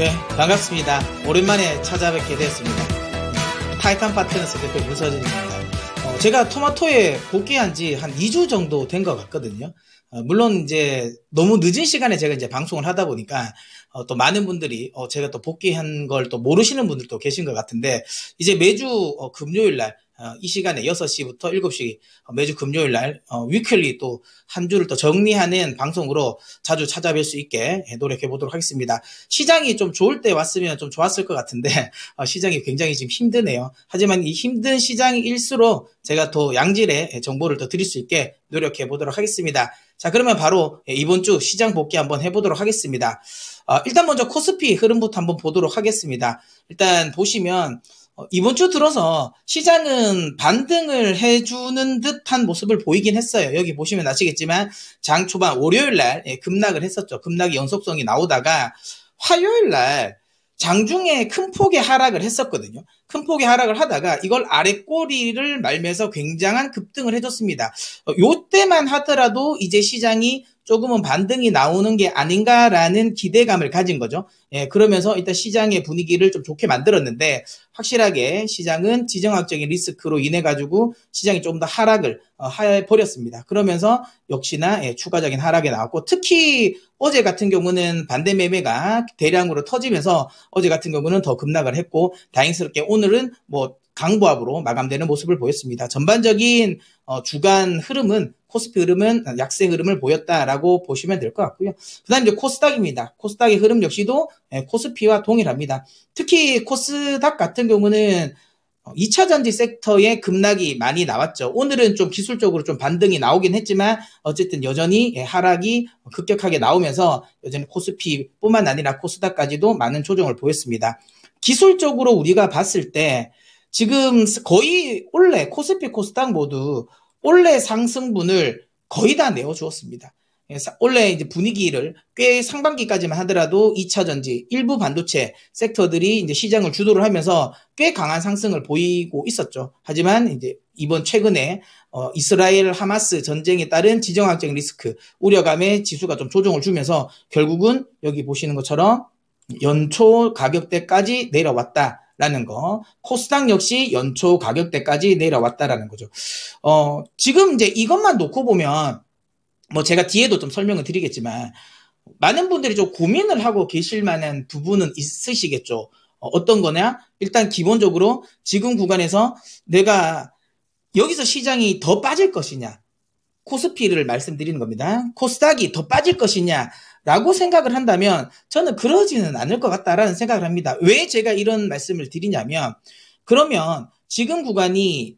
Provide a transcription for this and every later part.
네, 반갑습니다. 오랜만에 찾아뵙게 되었습니다. 타이탄 파트너스 대표 문서진입니다. 어, 제가 토마토에 복귀한 지 한 2주 정도 된 것 같거든요. 어, 물론 이제 너무 늦은 시간에 제가 이제 방송을 하다 보니까 어, 또 많은 분들이 어, 제가 또 복귀한 걸 또 모르시는 분들도 계신 것 같은데 이제 매주 어, 금요일 날 어, 이 시간에 6시부터 7시 어, 매주 금요일 날 어, 위클리 또 한 주를 또 정리하는 방송으로 자주 찾아뵐 수 있게 예, 노력해 보도록 하겠습니다. 시장이 좀 좋을 때 왔으면 좀 좋았을 것 같은데 시장이 굉장히 지금 힘드네요. 하지만 이 힘든 시장일수록 제가 더 양질의 예, 정보를 더 드릴 수 있게 노력해 보도록 하겠습니다. 자 그러면 바로 예, 이번 주 시장 복귀 한번 해보도록 하겠습니다. 일단 먼저 코스피 흐름부터 한번 보도록 하겠습니다. 일단 보시면 어, 이번 주 들어서 시장은 반등을 해주는 듯한 모습을 보이긴 했어요. 여기 보시면 아시겠지만 장 초반 월요일 날 예, 급락을 했었죠. 급락이 연속성이 나오다가 화요일 날 장중에 큰 폭의 하락을 했었거든요. 큰 폭의 하락을 하다가 이걸 아래 꼬리를 말면서 굉장한 급등을 해줬습니다. 어, 요때만 하더라도 이제 시장이 조금은 반등이 나오는 게 아닌가라는 기대감을 가진 거죠. 예, 그러면서 일단 시장의 분위기를 좀 좋게 만들었는데 확실하게 시장은 지정학적인 리스크로 인해 가지고 시장이 좀 더 하락을 어, 하 버렸습니다. 그러면서 역시나 예, 추가적인 하락이 나왔고 특히 어제 같은 경우는 반대 매매가 대량으로 터지면서 어제 같은 경우는 더 급락을 했고 다행스럽게 오늘은 뭐 강보합으로 마감되는 모습을 보였습니다. 전반적인 어, 주간 흐름은 코스피 흐름은 약세 흐름을 보였다라고 보시면 될 것 같고요. 그다음 이제 코스닥입니다. 코스닥의 흐름 역시도 예, 코스피와 동일합니다. 특히 코스닥 같은 경우는 2차 어, 전지 섹터의 급락이 많이 나왔죠. 오늘은 좀 기술적으로 좀 반등이 나오긴 했지만 어쨌든 여전히 예, 하락이 급격하게 나오면서 여전히 코스피뿐만 아니라 코스닥까지도 많은 조정을 보였습니다. 기술적으로 우리가 봤을 때 지금 거의 원래 코스피 코스닥 모두 올해 상승분을 거의 다 내어주었습니다. 원래 이제 분위기를 꽤 상반기까지만 하더라도 2차 전지, 일부 반도체 섹터들이 이제 시장을 주도를 하면서 꽤 강한 상승을 보이고 있었죠. 하지만 이제 이번 최근에 어, 이스라엘 하마스 전쟁에 따른 지정학적 리스크 우려감의 지수가 좀 조정을 주면서 결국은 여기 보시는 것처럼 연초 가격대까지 내려왔다. 라는 거. 코스닥 역시 연초 가격대까지 내려왔다라는 거죠. 어, 지금 이제 이것만 놓고 보면 뭐 제가 뒤에도 좀 설명을 드리겠지만 많은 분들이 좀 고민을 하고 계실 만한 부분은 있으시겠죠. 어, 어떤 거냐? 일단 기본적으로 지금 구간에서 내가 여기서 시장이 더 빠질 것이냐. 코스피를 말씀드리는 겁니다. 코스닥이 더 빠질 것이냐, 라고 생각을 한다면 저는 그러지는 않을 것 같다라는 생각을 합니다. 왜 제가 이런 말씀을 드리냐면 그러면 지금 구간이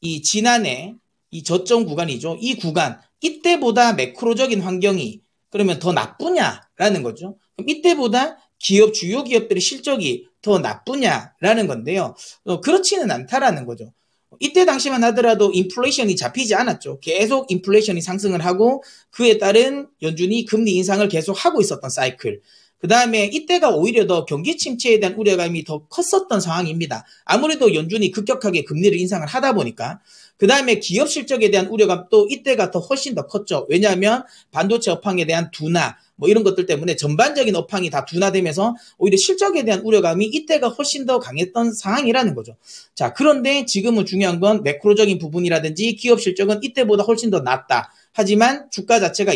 이 지난해 이 저점 구간이죠. 이 구간 이때보다 매크로적인 환경이 그러면 더 나쁘냐라는 거죠. 이때보다 기업 주요 기업들의 실적이 더 나쁘냐라는 건데요. 어, 그렇지는 않다라는 거죠. 이때 당시만 하더라도 인플레이션이 잡히지 않았죠. 계속 인플레이션이 상승을 하고 그에 따른 연준이 금리 인상을 계속 하고 있었던 사이클. 그 다음에 이때가 오히려 더 경기 침체에 대한 우려감이 더 컸었던 상황입니다. 아무래도 연준이 급격하게 금리를 인상을 하다 보니까. 그 다음에 기업 실적에 대한 우려감도 이때가 더 훨씬 더 컸죠. 왜냐하면 반도체 업황에 대한 둔화, 뭐 이런 것들 때문에 전반적인 업황이 다 둔화되면서 오히려 실적에 대한 우려감이 이때가 훨씬 더 강했던 상황이라는 거죠. 자, 그런데 지금은 중요한 건 매크로적인 부분이라든지 기업 실적은 이때보다 훨씬 더 낮다. 하지만 주가 자체가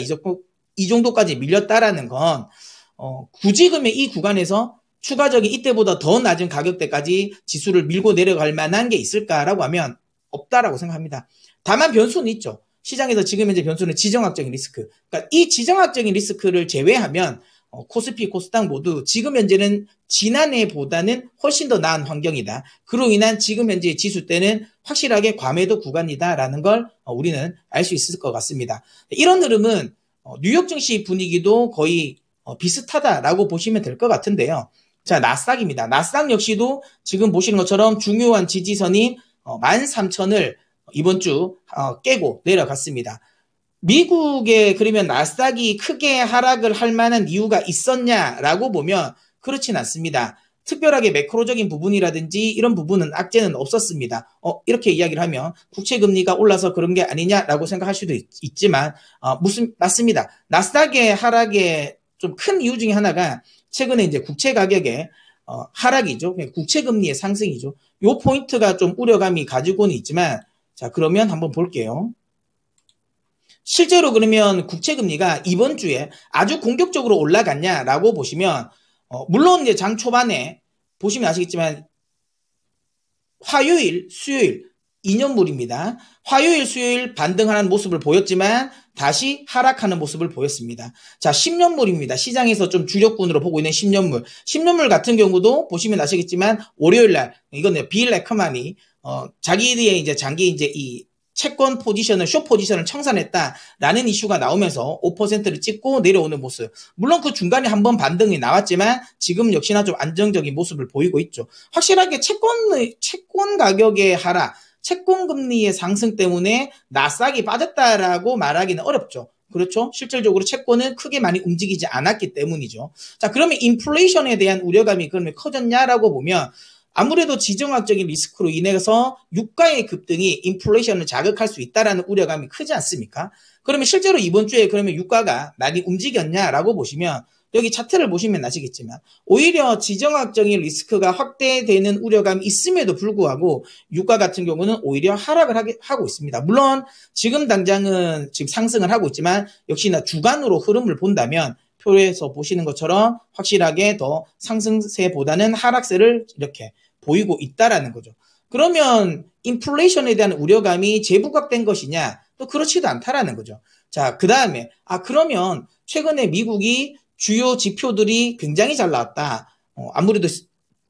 이 정도까지 밀렸다라는 건 어, 구지금의 이 구간에서 추가적인 이때보다 더 낮은 가격대까지 지수를 밀고 내려갈 만한 게 있을까라고 하면 없다라고 생각합니다. 다만 변수는 있죠. 시장에서 지금 현재 변수는 지정학적인 리스크. 그러니까 이 지정학적인 리스크를 제외하면 어, 코스피, 코스닥 모두 지금 현재는 지난해보다는 훨씬 더 나은 환경이다. 그로 인한 지금 현재 지수 때는 확실하게 과매도 구간이다라는 걸 어, 우리는 알 수 있을 것 같습니다. 이런 흐름은 어, 뉴욕 증시 분위기도 거의 어, 비슷하다라고 보시면 될 것 같은데요. 자, 나스닥입니다. 나스닥 역시도 지금 보시는 것처럼 중요한 지지선인 13,000을 어, 이번 주 어, 깨고 내려갔습니다. 미국에 그러면 나스닥이 크게 하락을 할 만한 이유가 있었냐라고 보면 그렇진 않습니다. 특별하게 매크로적인 부분이라든지 이런 부분은 악재는 없었습니다. 어, 이렇게 이야기를 하면 국채 금리가 올라서 그런 게 아니냐라고 생각할 수도 있, 지만 어, 무슨 맞습니다. 나스닥의 하락에좀큰 이유 중에 하나가 최근에 이제 국채 가격의 어, 하락이죠. 그러니까 국채 금리의 상승이죠. 요 포인트가 좀 우려감이 가지고는 있지만 자, 그러면 한번 볼게요. 실제로 그러면 국채금리가 이번 주에 아주 공격적으로 올라갔냐라고 보시면, 어, 물론 이제 장 초반에 보시면 아시겠지만, 화요일, 수요일, 2년물입니다. 화요일, 수요일 반등하는 모습을 보였지만 다시 하락하는 모습을 보였습니다. 자, 10년물입니다. 시장에서 좀 주력군으로 보고 있는 10년물. 10년물 같은 경우도 보시면 아시겠지만 월요일 날 이건 비일레크만이 어, 자기들의 이제 장기 이제 이 채권 포지션을 쇼 포지션을 청산했다라는 이슈가 나오면서 5%를 찍고 내려오는 모습. 물론 그 중간에 한 번 반등이 나왔지만 지금 역시나 좀 안정적인 모습을 보이고 있죠. 확실하게 채권의 채권 가격의 하락, 채권 금리의 상승 때문에 나싹이 빠졌다라고 말하기는 어렵죠. 그렇죠? 실질적으로 채권은 크게 많이 움직이지 않았기 때문이죠. 자, 그러면 인플레이션에 대한 우려감이 그러면 커졌냐라고 보면 아무래도 지정학적인 리스크로 인해서 유가의 급등이 인플레이션을 자극할 수 있다라는 우려감이 크지 않습니까? 그러면 실제로 이번 주에 그러면 유가가 많이 움직였냐라고 보시면 여기 차트를 보시면 아시겠지만 오히려 지정학적인 리스크가 확대되는 우려감이 있음에도 불구하고 유가 같은 경우는 오히려 하락을 하고 있습니다. 물론 지금 당장은 지금 상승을 하고 있지만 역시나 주간으로 흐름을 본다면 표에서 보시는 것처럼 확실하게 더 상승세보다는 하락세를 이렇게 보이고 있다라는 거죠. 그러면 인플레이션에 대한 우려감이 재부각된 것이냐? 또 그렇지도 않다라는 거죠. 자, 그 다음에, 아, 그러면 최근에 미국이 주요 지표들이 굉장히 잘 나왔다. 어, 아무래도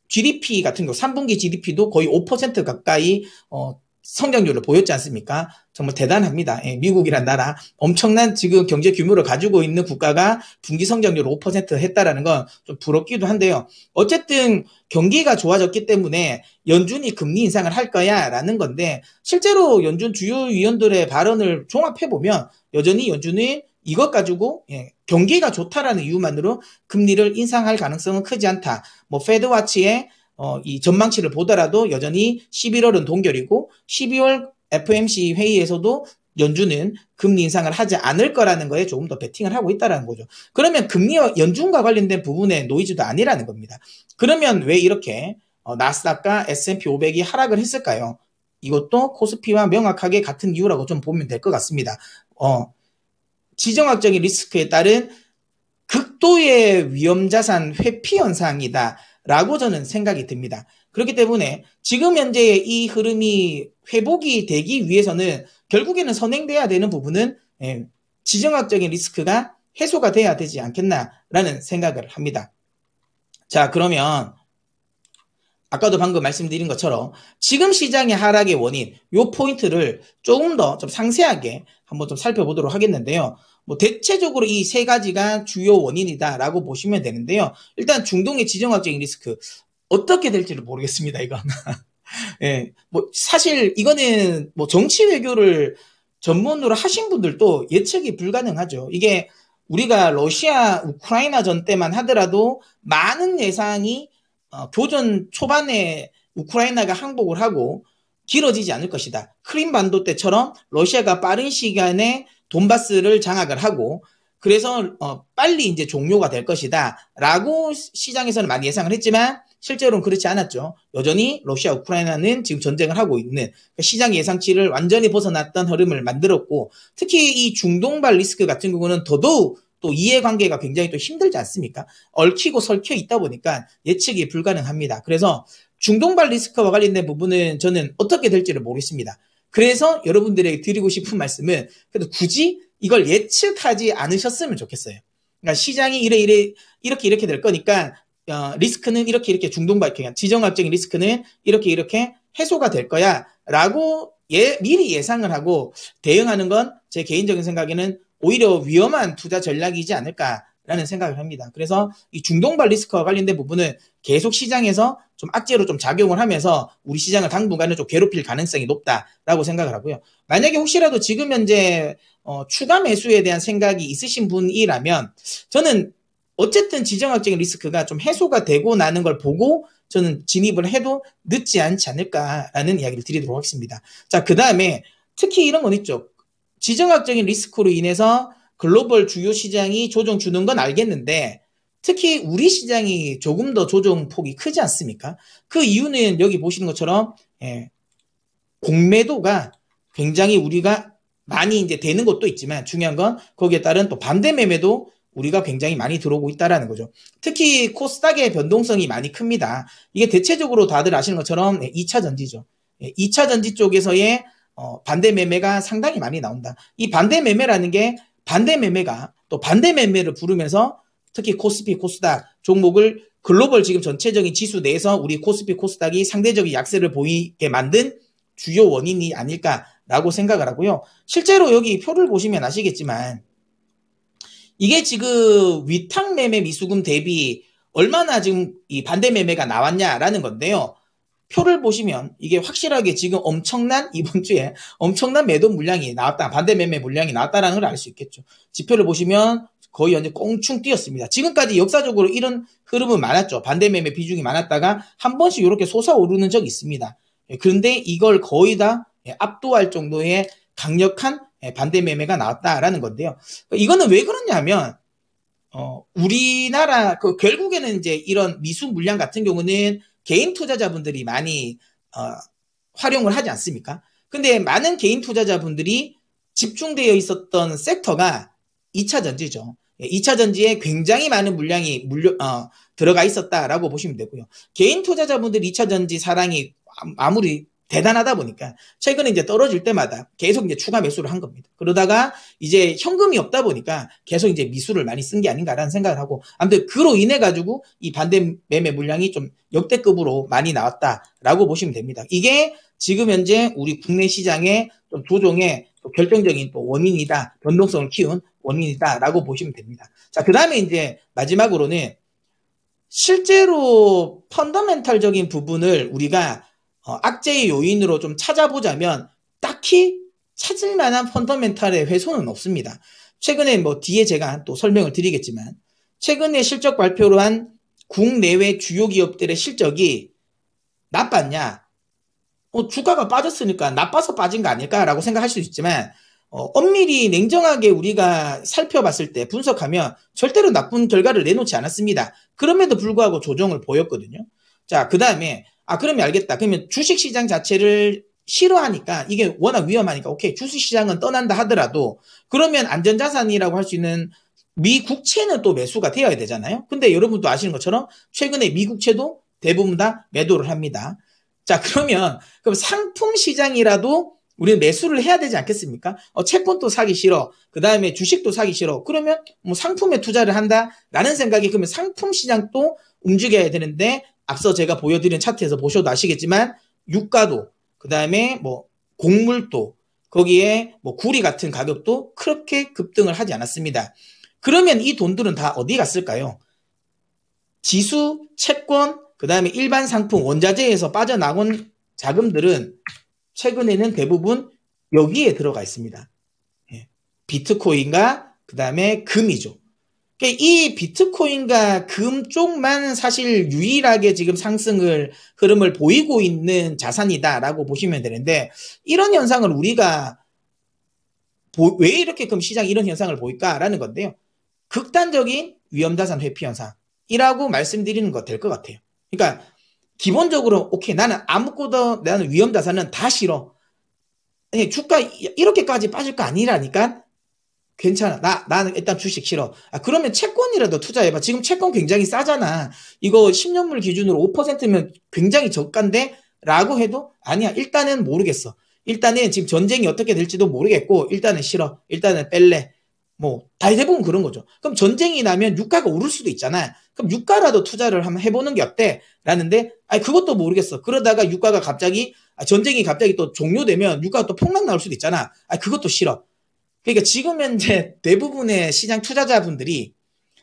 GDP 같은 거 3분기 GDP도 거의 5% 가까이 어, 성장률을 보였지 않습니까? 정말 대단합니다. 예, 미국이란 나라 엄청난 지금 경제 규모를 가지고 있는 국가가 분기 성장률 5% 했다라는 건 좀 부럽기도 한데요. 어쨌든 경기가 좋아졌기 때문에 연준이 금리 인상을 할 거야라는 건데 실제로 연준 주요 위원들의 발언을 종합해 보면 여전히 연준은 이것 가지고 예, 경기가 좋다라는 이유만으로 금리를 인상할 가능성은 크지 않다. 뭐 페드와치의 어, 이 전망치를 보더라도 여전히 11월은 동결이고 12월 FMC 회의에서도 연준은 금리 인상을 하지 않을 거라는 거에 조금 더 베팅을 하고 있다는 거죠. 그러면 금리 연준과 관련된 부분에 노이즈도 아니라는 겁니다. 그러면 왜 이렇게 어, 나스닥과 S&P 500이 하락을 했을까요? 이것도 코스피와 명확하게 같은 이유라고 좀 보면 될 것 같습니다. 어, 지정학적인 리스크에 따른 극도의 위험자산 회피 현상이다. 라고 저는 생각이 듭니다. 그렇기 때문에 지금 현재의 이 흐름이 회복이 되기 위해서는 결국에는 선행돼야 되는 부분은 예, 지정학적인 리스크가 해소가 돼야 되지 않겠나라는 생각을 합니다. 자, 그러면 아까도 방금 말씀드린 것처럼 지금 시장의 하락의 원인, 요 포인트를 조금 더 좀 상세하게 한번 좀 살펴보도록 하겠는데요. 뭐 대체적으로 이 세 가지가 주요 원인이다라고 보시면 되는데요. 일단 중동의 지정학적인 리스크 어떻게 될지를 모르겠습니다. 이건 예, 뭐 사실 이거는 뭐 정치 외교를 전문으로 하신 분들도 예측이 불가능하죠. 이게 우리가 러시아 우크라이나 전 때만 하더라도 많은 예상이 어, 교전 초반에 우크라이나가 항복을 하고 길어지지 않을 것이다. 크림 반도 때처럼 러시아가 빠른 시간에 돈바스를 장악을 하고 그래서 어, 빨리 이제 종료가 될 것이다라고 시장에서는 많이 예상을 했지만 실제로는 그렇지 않았죠. 여전히 러시아 우크라이나는 지금 전쟁을 하고 있는 그러니까 시장 예상치를 완전히 벗어났던 흐름을 만들었고 특히 이 중동발 리스크 같은 경우는 더더욱 또 이해관계가 굉장히 또 힘들지 않습니까? 얽히고 설켜 있다 보니까 예측이 불가능합니다. 그래서 중동발 리스크와 관련된 부분은 저는 어떻게 될지를 모르겠습니다. 그래서 여러분들에게 드리고 싶은 말씀은 그래도 굳이 이걸 예측하지 않으셨으면 좋겠어요. 그러니까 시장이 이래 이래 이렇게 이렇게 될 거니까 어, 리스크는 이렇게 이렇게 중동발표야 그러니까 지정학적인 리스크는 이렇게 이렇게 해소가 될 거야라고 예, 미리 예상을 하고 대응하는 건 제 개인적인 생각에는 오히려 위험한 투자 전략이지 않을까 라는 생각을 합니다. 그래서 이 중동발 리스크와 관련된 부분은 계속 시장에서 좀 악재로 좀 작용을 하면서 우리 시장을 당분간은 좀 괴롭힐 가능성이 높다라고 생각을 하고요. 만약에 혹시라도 지금 현재 어, 추가 매수에 대한 생각이 있으신 분이라면 저는 어쨌든 지정학적인 리스크가 좀 해소가 되고 나는 걸 보고 저는 진입을 해도 늦지 않지 않을까라는 이야기를 드리도록 하겠습니다. 자, 그 다음에 특히 이런 건 있죠. 지정학적인 리스크로 인해서 글로벌 주요 시장이 조정 주는 건 알겠는데 특히 우리 시장이 조금 더 조정 폭이 크지 않습니까? 그 이유는 여기 보시는 것처럼 예, 공매도가 굉장히 우리가 많이 이제 되는 것도 있지만 중요한 건 거기에 따른 또 반대 매매도 우리가 굉장히 많이 들어오고 있다라는 거죠. 특히 코스닥의 변동성이 많이 큽니다. 이게 대체적으로 다들 아시는 것처럼 2차 예, 전지죠. 2차 예, 전지 쪽에서의 어, 반대 매매가 상당히 많이 나온다. 이 반대 매매라는 게 반대 매매가 또 반대 매매를 부르면서 특히 코스피 코스닥 종목을 글로벌 지금 전체적인 지수 내에서 우리 코스피 코스닥이 상대적인 약세를 보이게 만든 주요 원인이 아닐까라고 생각을 하고요. 실제로 여기 표를 보시면 아시겠지만 이게 지금 위탁 매매 미수금 대비 얼마나 지금 이 반대 매매가 나왔냐라는 건데요. 표를 보시면 이게 확실하게 지금 엄청난 이번 주에 엄청난 매도 물량이 나왔다. 반대 매매 물량이 나왔다라는 걸 알 수 있겠죠. 지표를 보시면 거의 언제 꽁충 뛰었습니다. 지금까지 역사적으로 이런 흐름은 많았죠. 반대 매매 비중이 많았다가 한 번씩 이렇게 솟아오르는 적이 있습니다. 예, 그런데 이걸 거의 다 예, 압도할 정도의 강력한 예, 반대 매매가 나왔다라는 건데요. 이거는 왜 그러냐면 어, 우리나라 그 결국에는 이제 이런 미수 물량 같은 경우는 개인 투자자분들이 많이 어, 활용을 하지 않습니까? 근데 많은 개인 투자자분들이 집중되어 있었던 섹터가 2차 전지죠. 2차 예, 전지에 굉장히 많은 물량이 물려, 어, 들어가 있었다라고 보시면 되고요. 개인 투자자분들 2차 전지 사랑이 아무리 대단하다 보니까 최근에 이제 떨어질 때마다 계속 이제 추가 매수를 한 겁니다. 그러다가 이제 현금이 없다 보니까 계속 이제 미수를 많이 쓴 게 아닌가라는 생각을 하고 아무튼 그로 인해 가지고 이 반대 매매 물량이 좀 역대급으로 많이 나왔다라고 보시면 됩니다. 이게 지금 현재 우리 국내 시장의 좀 조정의 결정적인 또 원인이다. 변동성을 키운 원인이다라고 보시면 됩니다. 자, 그다음에 이제 마지막으로는 실제로 펀더멘탈적인 부분을 우리가 어, 악재의 요인으로 좀 찾아보자면 딱히 찾을 만한 펀더멘탈의 훼손은 없습니다. 최근에 뭐 뒤에 제가 또 설명을 드리겠지만 최근에 실적 발표로 한 국내외 주요 기업들의 실적이 나빴냐? 어, 주가가 빠졌으니까 나빠서 빠진 거 아닐까라고 생각할 수 있지만 어, 엄밀히 냉정하게 우리가 살펴봤을 때 분석하면 절대로 나쁜 결과를 내놓지 않았습니다. 그럼에도 불구하고 조정을 보였거든요. 자, 그 다음에 아 그러면 알겠다. 그러면 주식 시장 자체를 싫어하니까 이게 워낙 위험하니까 오케이 주식 시장은 떠난다 하더라도 그러면 안전자산이라고 할 수 있는 미 국채는 또 매수가 되어야 되잖아요. 근데 여러분도 아시는 것처럼 최근에 미 국채도 대부분 다 매도를 합니다. 자 그러면 그럼 상품 시장이라도 우리는 매수를 해야 되지 않겠습니까? 어, 채권도 사기 싫어. 그 다음에 주식도 사기 싫어. 그러면 뭐 상품에 투자를 한다? 라는 생각이 그러면 상품 시장도 움직여야 되는데 앞서 제가 보여드린 차트에서 보셔도 아시겠지만 유가도 그 다음에 뭐 곡물도 거기에 뭐 구리 같은 가격도 그렇게 급등을 하지 않았습니다. 그러면 이 돈들은 다 어디 갔을까요? 지수, 채권, 그 다음에 일반 상품, 원자재에서 빠져나온 자금들은 최근에는 대부분 여기에 들어가 있습니다. 예. 비트코인과 그 다음에 금이죠. 그러니까 이 비트코인과 금 쪽만 사실 유일하게 지금 상승을 흐름을 보이고 있는 자산이다라고 보시면 되는데 이런 현상을 우리가 왜 이렇게 금 시장 이런 현상을 보일까라는 건데요. 극단적인 위험자산 회피 현상이라고 말씀드리는 것 될 것 같아요. 그러니까 기본적으로 오케이 나는 아무것도 나는 위험 자산은 다 싫어. 아니, 예, 주가 이렇게까지 빠질 거 아니라니까 괜찮아. 나, 나는 일단 주식 싫어. 아, 그러면 채권이라도 투자해봐. 지금 채권 굉장히 싸잖아. 이거 10년물 기준으로 5%면 굉장히 저가인데? 라고 해도, 아니야. 일단은 모르겠어. 일단은 지금 전쟁이 어떻게 될지도 모르겠고, 일단은 싫어. 일단은 뺄래. 뭐, 대부분 그런 거죠. 그럼 전쟁이 나면 유가가 오를 수도 있잖아. 그럼 유가라도 투자를 한번 해보는 게 어때? 라는데, 아 그것도 모르겠어. 그러다가 유가가 갑자기, 아, 전쟁이 갑자기 또 종료되면 유가가 또 폭락 나올 수도 있잖아. 아 그것도 싫어. 그러니까 지금 현재 대부분의 시장 투자자분들이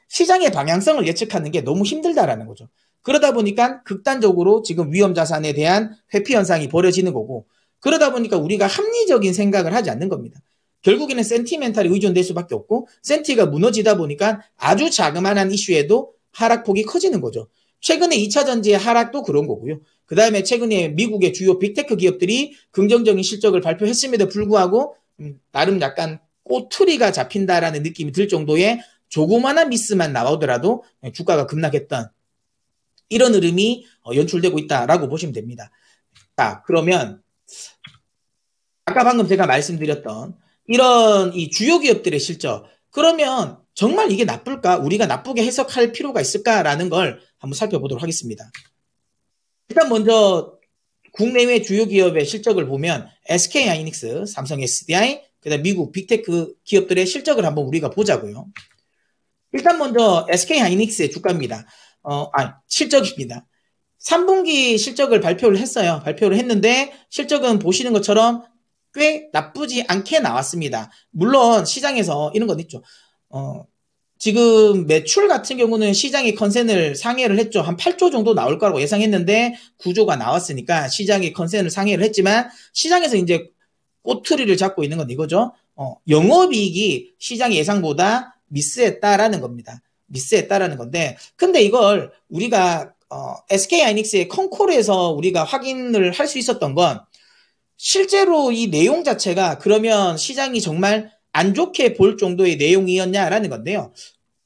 시장의 방향성을 예측하는 게 너무 힘들다라는 거죠. 그러다 보니까 극단적으로 지금 위험 자산에 대한 회피 현상이 벌어지는 거고, 그러다 보니까 우리가 합리적인 생각을 하지 않는 겁니다. 결국에는 센티멘탈이 의존될 수밖에 없고 센티가 무너지다 보니까 아주 자그마한 이슈에도 하락폭이 커지는 거죠. 최근에 2차 전지의 하락도 그런 거고요. 그 다음에 최근에 미국의 주요 빅테크 기업들이 긍정적인 실적을 발표했음에도 불구하고 음, 나름 약간 꼬투리가 잡힌다라는 느낌이 들 정도의 조그마한 미스만 나오더라도 주가가 급락했던 이런 흐름이 어, 연출되고 있다라고 보시면 됩니다. 자, 그러면 아까 방금 제가 말씀드렸던 이런 이 주요 기업들의 실적 그러면 정말 이게 나쁠까? 우리가 나쁘게 해석할 필요가 있을까라는 걸 한번 살펴보도록 하겠습니다. 일단 먼저 국내외 주요 기업의 실적을 보면 SK 하이닉스, 삼성 SDI, 그다음 미국 빅테크 기업들의 실적을 한번 우리가 보자고요. 일단 먼저 SK 하이닉스의 주가입니다. 어, 아, 실적입니다. 3분기 실적을 발표를 했어요. 발표를 했는데 실적은 보시는 것처럼 꽤 나쁘지 않게 나왔습니다. 물론 시장에서 이런 건 있죠. 어, 지금 매출 같은 경우는 시장의 컨센을 상회를 했죠. 한 8조 정도 나올 거라고 예상했는데 9조가 나왔으니까 시장의 컨센을 상회를 했지만 시장에서 이제 꼬투리를 잡고 있는 건 이거죠. 어, 영업이익이 시장 예상보다 미스했다라는 겁니다. 미스했다라는 건데 근데 이걸 우리가 어, SK 아이닉스의 컨콜에서 우리가 확인을 할 수 있었던 건 실제로 이 내용 자체가 그러면 시장이 정말 안 좋게 볼 정도의 내용이었냐라는 건데요.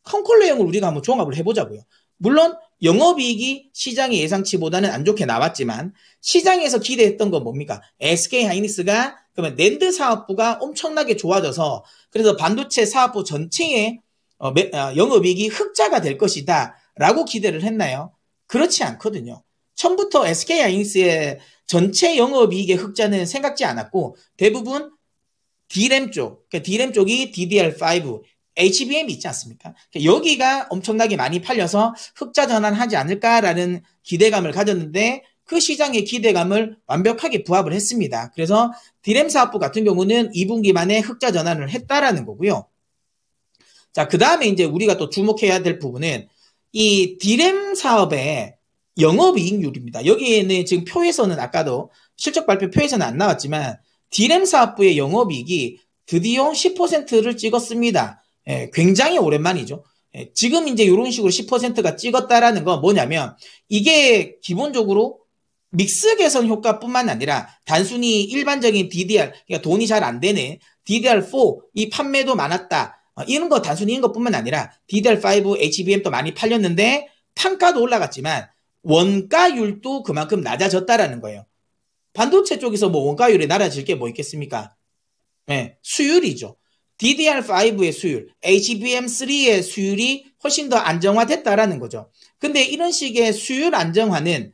컨콜 내용을 우리가 한번 종합을 해보자고요. 물론 영업이익이 시장의 예상치보다는 안 좋게 나왔지만 시장에서 기대했던 건 뭡니까? SK 하이닉스가 그러면 랜드 사업부가 엄청나게 좋아져서 그래서 반도체 사업부 전체의 어, 어, 영업이익이 흑자가 될 것이다 라고 기대를 했나요? 그렇지 않거든요. 처음부터 SK 하이닉스의 전체 영업이익의 흑자는 생각지 않았고 대부분 DRAM 쪽, 그 그러니까 DRAM 쪽이 DDR5, HBM이 있지 않습니까? 니까 그러니까 여기가 엄청나게 많이 팔려서 흑자 전환하지 않을까라는 기대감을 가졌는데 그 시장의 기대감을 완벽하게 부합을 했습니다. 그래서 디램 사업부 같은 경우는 2분기 만에 흑자 전환을 했다라는 거고요. 자, 그 다음에 이제 우리가 또 주목해야 될 부분은 이 디램 사업의 영업이익률입니다. 여기에는 지금 표에서는 아까도 실적 발표 표에서는 안 나왔지만 디램 사업부의 영업이익이 드디어 10%를 찍었습니다. 예, 굉장히 오랜만이죠. 예, 지금 이제 이런 식으로 10%가 찍었다라는 건 뭐냐면 이게 기본적으로 믹스 개선 효과뿐만 아니라 단순히 일반적인 DDR, 그러니까 돈이 잘 안 되는 DDR4 이 판매도 많았다. 어, 이런 거 단순히 이런 것뿐만 아니라 DDR5 HBM도 많이 팔렸는데 판가도 올라갔지만 원가율도 그만큼 낮아졌다라는 거예요. 반도체 쪽에서 뭐 원가율이 낮아질 게 뭐 있겠습니까? 네, 수율이죠. DDR5의 수율, HBM3의 수율이 훨씬 더 안정화됐다라는 거죠. 근데 이런 식의 수율 안정화는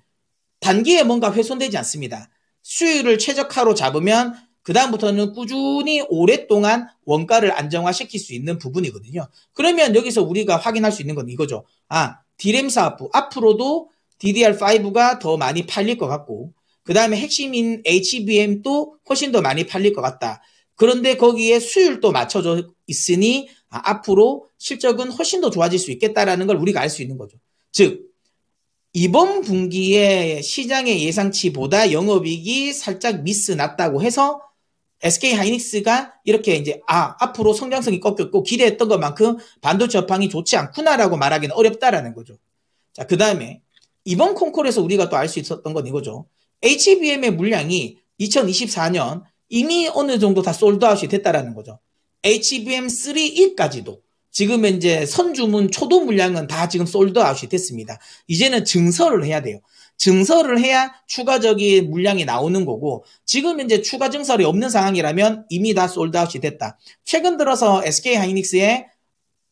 단기에 뭔가 훼손되지 않습니다. 수율을 최적화로 잡으면 그다음부터는 꾸준히 오랫동안 원가를 안정화시킬 수 있는 부분이거든요. 그러면 여기서 우리가 확인할 수 있는 건 이거죠. 아, 디램 사업부 앞으로도 DDR5가 더 많이 팔릴 것 같고 그 다음에 핵심인 HBM도 훨씬 더 많이 팔릴 것 같다. 그런데 거기에 수율도 맞춰져 있으니 아, 앞으로 실적은 훨씬 더 좋아질 수 있겠다라는 걸 우리가 알 수 있는 거죠. 즉 이번 분기에 시장의 예상치보다 영업이익이 살짝 미스 났다고 해서 SK 하이닉스가 이렇게 이제 아 앞으로 성장성이 꺾였고 기대했던 것만큼 반도체 업황이 좋지 않구나라고 말하기는 어렵다라는 거죠. 자그 다음에 이번 콩콜에서 우리가 또 알 수 있었던 건 이거죠. HBM의 물량이 2024년 이미 어느 정도 다 솔드아웃이 됐다라는 거죠. HBM3E까지도 지금 이제 선주문 초도 물량은 다 지금 솔드아웃이 됐습니다. 이제는 증설을 해야 돼요. 증설을 해야 추가적인 물량이 나오는 거고 지금 이제 추가 증설이 없는 상황이라면 이미 다 솔드아웃이 됐다. 최근 들어서 SK 하이닉스의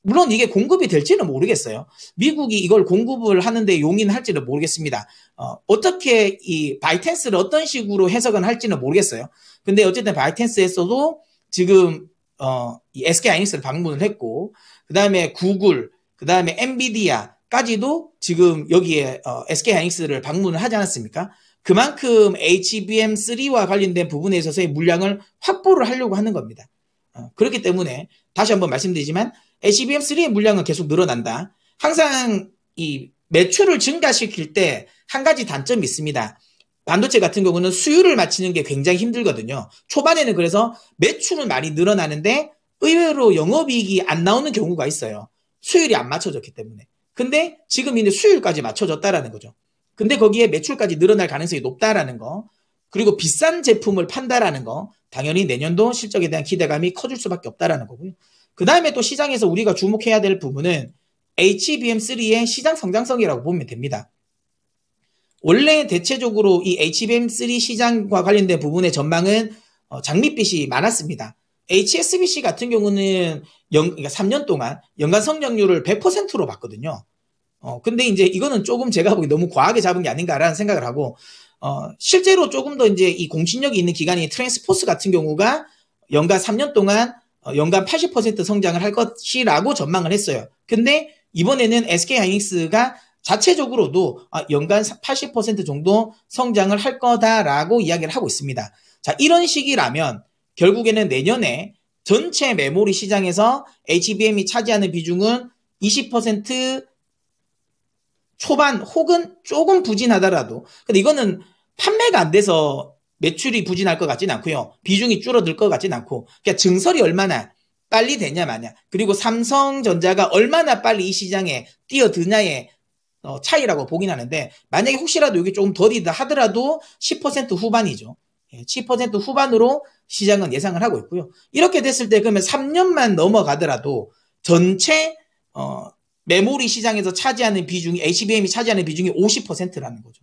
물론 이게 공급이 될지는 모르겠어요. 미국이 이걸 공급을 하는데 용인할지는 모르겠습니다. 어, 떻게이 바이텐스를 어떤 식으로 해석은 할지는 모르겠어요. 근데 어쨌든 바이텐스에서도 지금 어, 이 SK 하이닉스를 방문을 했고 그다음에 구글, 그다음에 엔비디아까지도 지금 여기에 어, SK 하이닉스를 방문을 하지 않았습니까? 그만큼 HBM3와 관련된 부분에 있어서의 물량을 확보를 하려고 하는 겁니다. 어, 그렇기 때문에 다시 한번 말씀드리지만 SBM3의 물량은 계속 늘어난다. 항상 이 매출을 증가시킬 때 한 가지 단점이 있습니다. 반도체 같은 경우는 수율을 맞추는 게 굉장히 힘들거든요. 초반에는 그래서 매출은 많이 늘어나는데 의외로 영업이익이 안 나오는 경우가 있어요. 수율이 안 맞춰졌기 때문에. 근데 지금 이제 수율까지 맞춰졌다라는 거죠. 근데 거기에 매출까지 늘어날 가능성이 높다라는 거. 그리고 비싼 제품을 판다라는 거. 당연히 내년도 실적에 대한 기대감이 커질 수밖에 없다라는 거고요. 그 다음에 또 시장에서 우리가 주목해야 될 부분은 HBM3의 시장 성장성이라고 보면 됩니다. 원래 대체적으로 이 HBM3 시장과 관련된 부분의 전망은 어, 장밋빛이 많았습니다. HSBC 같은 경우는 연, 그러니까 3년 동안 연간 성장률을 100%로 봤거든요. 어, 근데 이제 이거는 조금 제가 보기 너무 과하게 잡은 게 아닌가라는 생각을 하고, 어, 실제로 조금 더 이제 이 공신력이 있는 기관인 트랜스포스 같은 경우가 연간 3년 동안 어, 연간 80% 성장을 할 것이라고 전망을 했어요. 근데 이번에는 SK 하이닉스가 자체적으로도 아, 연간 80% 정도 성장을 할 거다라고 이야기를 하고 있습니다. 자, 이런 식이라면 결국에는 내년에 전체 메모리 시장에서 HBM이 차지하는 비중은 20% 초반 혹은 조금 부진하더라도 근데 이거는 판매가 안 돼서 매출이 부진할 것 같진 않고요. 비중이 줄어들 것 같진 않고. 그러니까 증설이 얼마나 빨리 되냐 마냐. 그리고 삼성전자가 얼마나 빨리 이 시장에 뛰어드냐의 어, 차이라고 보긴 하는데 만약에 혹시라도 이게 조금 더디다 하더라도 10% 후반이죠. 10% 예, 후반으로 시장은 예상을 하고 있고요. 이렇게 됐을 때 그러면 3년만 넘어가더라도 전체 어, 메모리 시장에서 차지하는 비중이 HBM이 차지하는 비중이 50%라는 거죠.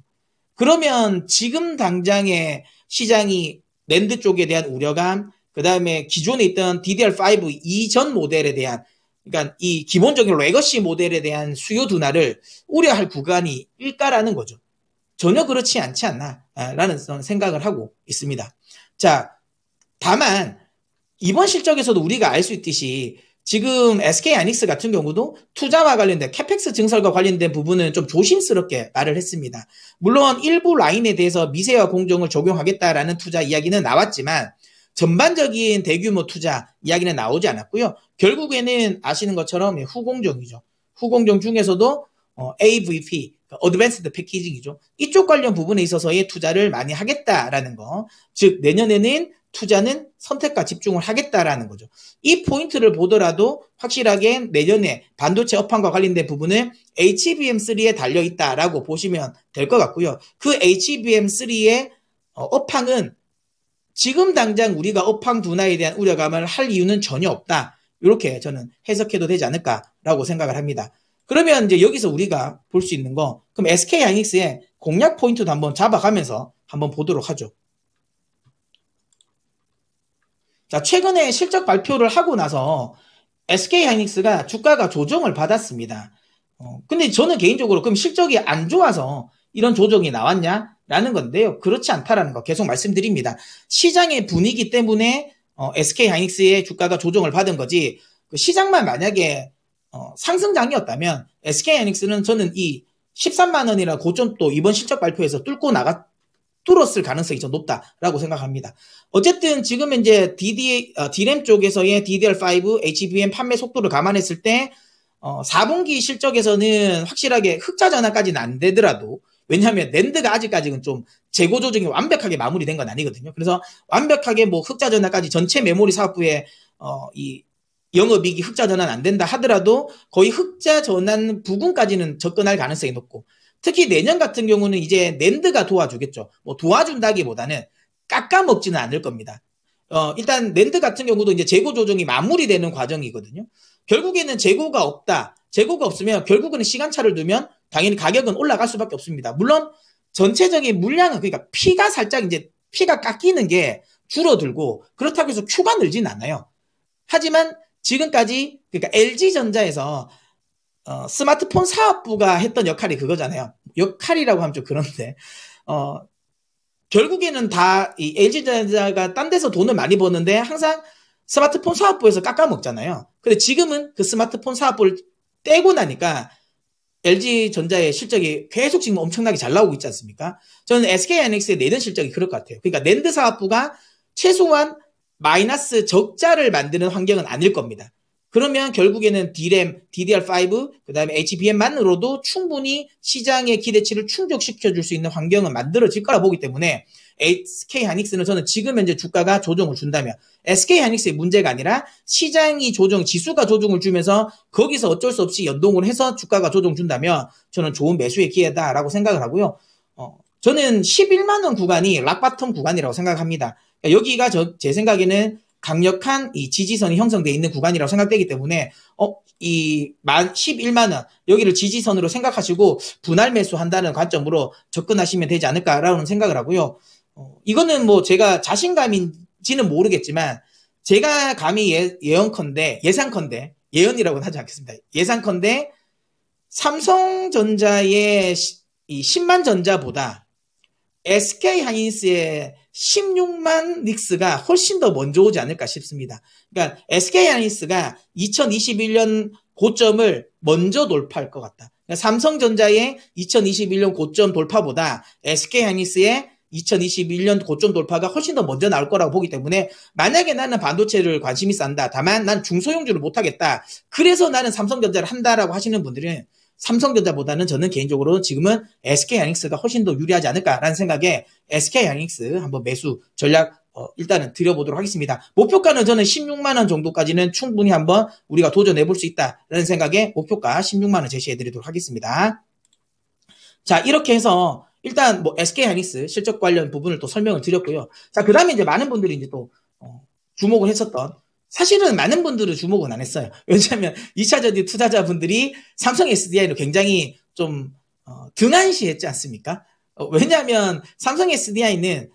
그러면 지금 당장에 시장이 랜드 쪽에 대한 우려감, 그 다음에 기존에 있던 DDR5 이전 모델에 대한 그러니까 이 기본적인 레거시 모델에 대한 수요 둔화를 우려할 구간이 일까라는 거죠. 전혀 그렇지 않지 않나라는 생각을 하고 있습니다. 자, 다만 이번 실적에서도 우리가 알 수 있듯이 지금 SK 아닉스 같은 경우도 투자와 관련된 캐펙스 증설과 관련된 부분은 좀 조심스럽게 말을 했습니다. 물론 일부 라인에 대해서 미세와 공정을 적용하겠다라는 투자 이야기는 나왔지만 전반적인 대규모 투자 이야기는 나오지 않았고요. 결국에는 아시는 것처럼 예, 후공정이죠. 후공정 중에서도 AVP, 어드밴스드 패키징이죠. 이쪽 관련 부분에 있어서의 투자를 많이 하겠다라는 거. 즉, 내년에는 투자는 선택과 집중을 하겠다라는 거죠. 이 포인트를 보더라도 확실하게 내년에 반도체 업황과 관련된 부분은 HBM3에 달려 있다라고 보시면 될 것 같고요. 그 HBM3의 어, 업황은 지금 당장 우리가 업황 둔화에 대한 우려감을 할 이유는 전혀 없다. 이렇게 저는 해석해도 되지 않을까라고 생각을 합니다. 그러면 이제 여기서 우리가 볼 수 있는 거, 그럼 SK 하이닉스의 공략 포인트도 한번 잡아가면서 한번 보도록 하죠. 자, 최근에 실적 발표를 하고 나서 SK 하이닉스가 주가가 조정을 받았습니다. 어, 근데 저는 개인적으로 그럼 실적이 안 좋아서 이런 조정이 나왔냐? 라는 건데요. 그렇지 않다라는 거 계속 말씀드립니다. 시장의 분위기 때문에 어, SK 하이닉스의 주가가 조정을 받은 거지 그 시장만 만약에 어, 상승장이었다면 SK 하이닉스는 저는 이 13만 원이라 고점 또 이번 실적 발표에서 뚫고 나갔 뚫었을 가능성이 더 높다라고 생각합니다. 어쨌든 지금 이제 DD, 어, DRAM 쪽에서의 DDR5, HBM 판매 속도를 감안했을 때 어, 4분기 실적에서는 확실하게 흑자 전환까지는 안 되더라도 왜냐하면 랜드가 아직까지는 좀 재고 조정이 완벽하게 마무리된 건 아니거든요. 그래서 완벽하게 뭐 흑자 전환까지 전체 메모리 사업부에 어, 이 영업이익이 흑자 전환 안 된다 하더라도 거의 흑자 전환 부분까지는 접근할 가능성이 높고 특히 내년 같은 경우는 이제 랜드가 도와주겠죠. 뭐 도와준다기보다는 깎아먹지는 않을 겁니다. 어, 일단 랜드 같은 경우도 이제 재고 조정이 마무리되는 과정이거든요. 결국에는 재고가 없다. 재고가 없으면 결국은 시간차를 두면 당연히 가격은 올라갈 수밖에 없습니다. 물론 전체적인 물량은 그러니까 피가 살짝 이제 피가 깎이는 게 줄어들고 그렇다고 해서 Q가 늘진 않아요. 하지만 지금까지 그러니까 LG전자에서 어, 스마트폰 사업부가 했던 역할이 그거잖아요. 역할이라고 하면 좀 그런데 어, 결국에는 다이 LG전자가 딴 데서 돈을 많이 버는데 항상 스마트폰 사업부에서 깎아먹잖아요. 근데 지금은 그 스마트폰 사업부를 떼고 나니까 LG전자의 실적이 계속 지금 엄청나게 잘 나오고 있지 않습니까? 저는 s k n x 의 내년 실적이 그럴 것 같아요. 그러니까 랜드 사업부가 최소한 마이너스 적자를 만드는 환경은 아닐 겁니다. 그러면 결국에는 DRAM, DDR5, 그 다음에 HBM만으로도 충분히 시장의 기대치를 충족시켜 줄 수 있는 환경은 만들어질 거라 보기 때문에 SK 하닉스는 저는 지금 현재 주가가 조정을 준다면 SK 하닉스의 문제가 아니라 시장이 조정, 지수가 조정을 주면서 거기서 어쩔 수 없이 연동을 해서 주가가 조정 준다면 저는 좋은 매수의 기회다라고 생각을 하고요. 어, 저는 11만원 구간이 락바텀 구간이라고 생각합니다. 그러니까 여기가 저, 제 생각에는 강력한 이 지지선이 형성되어 있는 구간이라고 생각되기 때문에 어이 만 11만 원 여기를 지지선으로 생각하시고 분할 매수한다는 관점으로 접근하시면 되지 않을까라는 생각을 하고요. 어, 이거는 뭐 제가 자신감인지는 모르겠지만 제가 감히 예, 예언컨대 예상컨대 예언이라고는 하지 않겠습니다. 예상컨대 삼성전자의 이 10만 전자보다 SK 하인스의 16만 닉스가 훨씬 더 먼저 오지 않을까 싶습니다. 그러니까 SK 하이닉스가 2021년 고점을 먼저 돌파할 것 같다. 그러니까 삼성전자의 2021년 고점 돌파보다 SK 하이닉스의 2021년 고점 돌파가 훨씬 더 먼저 나올 거라고 보기 때문에 만약에 나는 반도체를 관심이 싼다. 다만 난 중소형주를 못하겠다. 그래서 나는 삼성전자를 한다라고 하시는 분들은 삼성전자보다는 저는 개인적으로 지금은 SK 하이닉스가 훨씬 더 유리하지 않을까라는 생각에 SK 하이닉스 한번 매수 전략 어, 일단은 드려보도록 하겠습니다. 목표가는 저는 16만원 정도까지는 충분히 한번 우리가 도전해볼 수 있다라는 생각에 목표가 16만원 제시해드리도록 하겠습니다. 자, 이렇게 해서 일단 뭐 SK 하이닉스 실적 관련 부분을 또 설명을 드렸고요. 자, 그 다음에 이제 많은 분들이 이제 또 어, 주목을 했었던 사실은 많은 분들은 주목은 안 했어요. 왜냐하면 2차전지 투자자분들이 삼성 SDI를 굉장히 좀 어, 등한시했지 않습니까? 어, 왜냐하면 삼성 SDI는